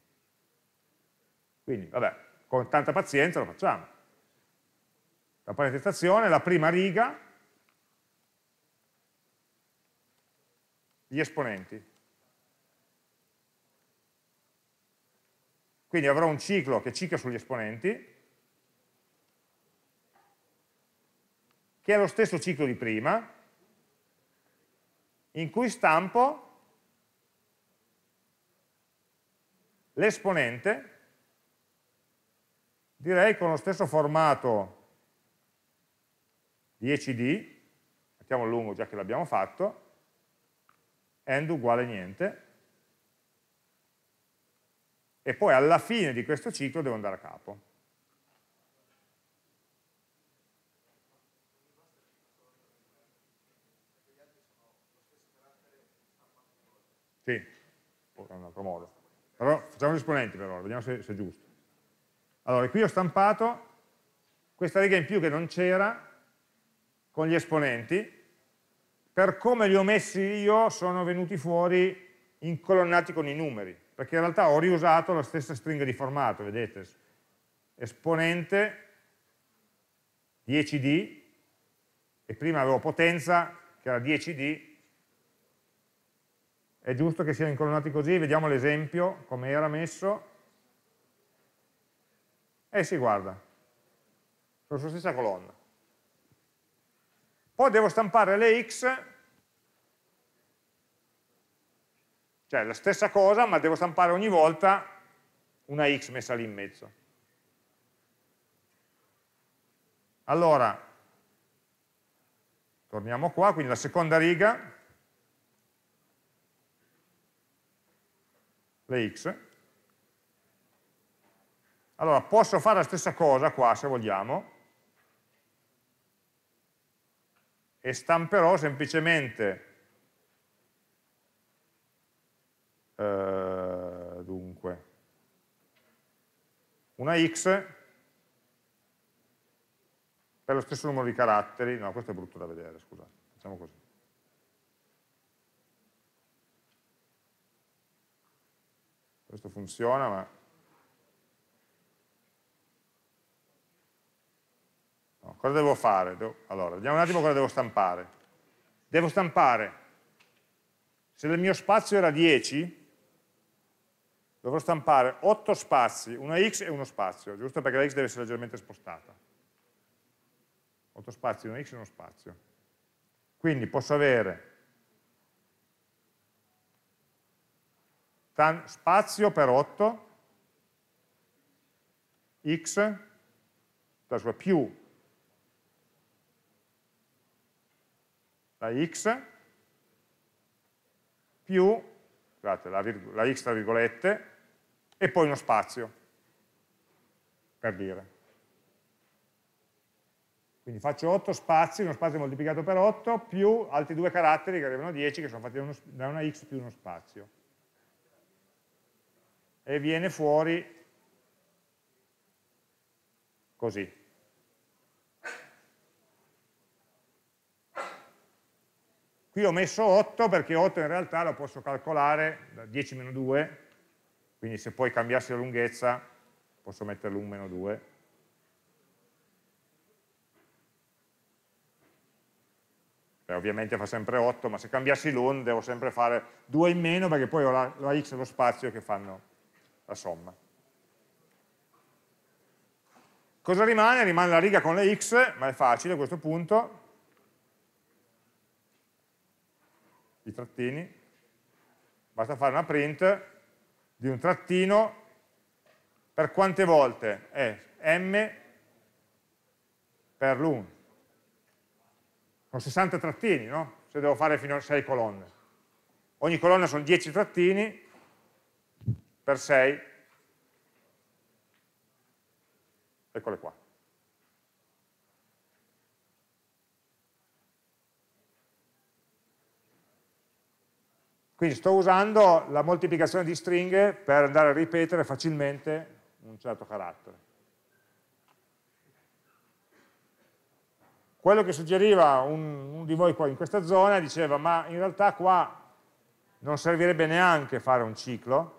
Quindi, vabbè, con tanta pazienza lo facciamo. La parentestazione, la prima riga, gli esponenti. Quindi avrò un ciclo che cicla sugli esponenti, che è lo stesso ciclo di prima, in cui stampo l'esponente, direi con lo stesso formato 10D, mettiamo lungo già che l'abbiamo fatto, end uguale niente, e poi alla fine di questo ciclo devo andare a capo. Sì, ora un altro modo. Però facciamo gli esponenti per ora, vediamo se, se, è giusto. Allora, qui ho stampato questa riga in più che non c'era con gli esponenti. Per come li ho messi io sono venuti fuori incolonnati con i numeri, perché in realtà ho riusato la stessa stringa di formato, vedete? Esponente 10D e prima avevo potenza che era 10D è giusto che siano incolonati così, vediamo l'esempio, come era messo, e eh si guarda, sono sulla stessa colonna. Poi devo stampare le x, cioè la stessa cosa, ma devo stampare ogni volta una x messa lì in mezzo. Allora, torniamo qua, quindi la seconda riga, le x. Allora, posso fare la stessa cosa qua, se vogliamo, e stamperò semplicemente eh, dunque, una x per lo stesso numero di caratteri, no questo è brutto da vedere, scusate, facciamo così Questo funziona, ma... No, cosa devo fare? Devo... Allora, vediamo un attimo cosa devo stampare. Devo stampare... Se il mio spazio era 10, dovrò stampare 8 spazi, una x e uno spazio, giusto perché la x deve essere leggermente spostata. 8 spazi, una x e uno spazio. Quindi posso avere spazio per 8, x, la sua più la x, più scusate, la, la x tra virgolette, e poi uno spazio, per dire. Quindi faccio 8 spazi, uno spazio moltiplicato per 8, più altri due caratteri che arrivano a 10, che sono fatti da, uno, da una x più uno spazio e viene fuori così. Qui ho messo 8 perché 8 in realtà lo posso calcolare da 10 meno 2, quindi se poi cambiassi la lunghezza posso metterlo 1 meno 2. Beh, ovviamente fa sempre 8, ma se cambiassi l'on devo sempre fare 2 in meno perché poi ho la, la x e lo spazio che fanno la somma. Cosa rimane? Rimane la riga con le x, ma è facile a questo punto, i trattini, basta fare una print di un trattino per quante volte è m per l'1. con 60 trattini, no? Se devo fare fino a 6 colonne. Ogni colonna sono 10 trattini, per 6, eccole qua. Quindi sto usando la moltiplicazione di stringhe per andare a ripetere facilmente un certo carattere. Quello che suggeriva uno un di voi qua in questa zona diceva ma in realtà qua non servirebbe neanche fare un ciclo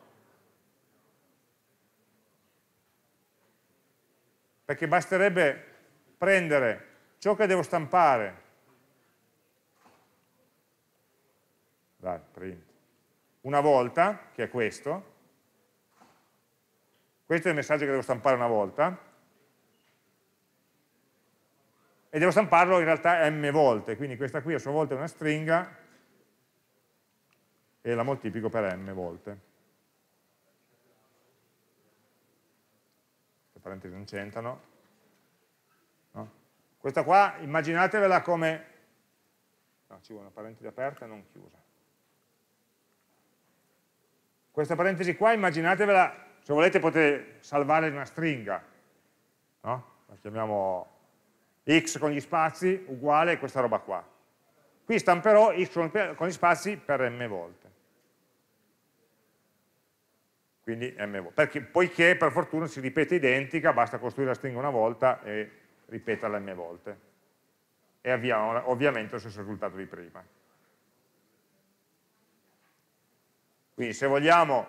perché basterebbe prendere ciò che devo stampare, dai, print, una volta, che è questo, questo è il messaggio che devo stampare una volta, e devo stamparlo in realtà m volte, quindi questa qui a sua volta è una stringa e la moltiplico per m volte. parentesi non c'entrano. No? Questa qua immaginatevela come, no ci vuole una parentesi aperta e non chiusa. Questa parentesi qua immaginatevela, se volete potete salvare una stringa, no? la chiamiamo x con gli spazi uguale a questa roba qua. Qui stamperò x con gli spazi per m volte quindi MV, perché, poiché per fortuna si ripete identica, basta costruire la stringa una volta e ripeterla M volte e abbiamo ovviamente lo stesso risultato di prima. Quindi se vogliamo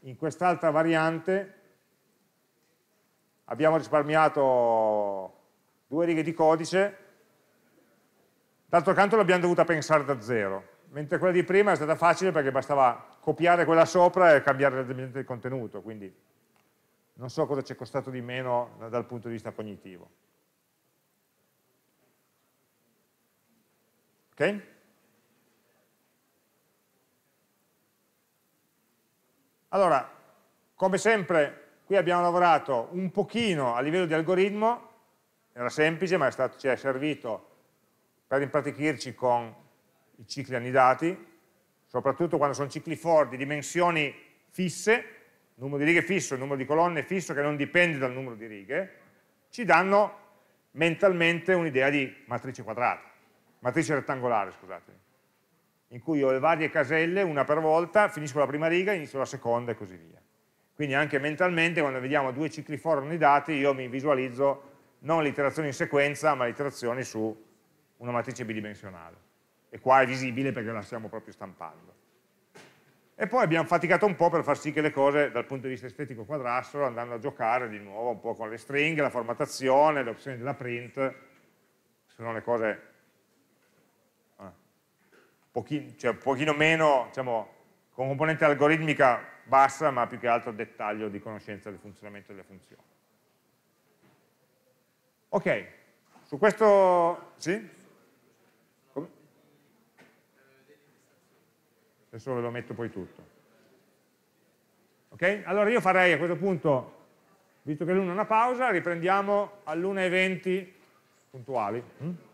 in quest'altra variante abbiamo risparmiato due righe di codice, d'altro canto l'abbiamo dovuta pensare da zero, mentre quella di prima è stata facile perché bastava copiare quella sopra e cambiare il contenuto, quindi non so cosa ci è costato di meno dal punto di vista cognitivo. Ok? Allora, come sempre, qui abbiamo lavorato un pochino a livello di algoritmo, era semplice ma ci è stato, cioè, servito per impratichirci con i cicli annidati, soprattutto quando sono cicli for di dimensioni fisse, numero di righe fisso, numero di colonne fisso che non dipende dal numero di righe, ci danno mentalmente un'idea di matrice quadrata, matrice rettangolare, scusate, in cui ho le varie caselle, una per volta, finisco la prima riga, inizio la seconda e così via. Quindi anche mentalmente quando vediamo due cicli for annidati io mi visualizzo non l'iterazione in sequenza ma l'iterazione su una matrice bidimensionale e qua è visibile perché la stiamo proprio stampando. E poi abbiamo faticato un po' per far sì che le cose dal punto di vista estetico quadrassero andando a giocare di nuovo un po' con le stringhe, la formattazione, le opzioni della print, sono le cose eh, pochi, cioè, pochino meno, diciamo, con componente algoritmica bassa, ma più che altro dettaglio di conoscenza del funzionamento delle funzioni. Ok, su questo... Sì? adesso ve lo metto poi tutto. Ok? Allora io farei a questo punto, visto che l'1 è una pausa, riprendiamo all'1.20 puntuali.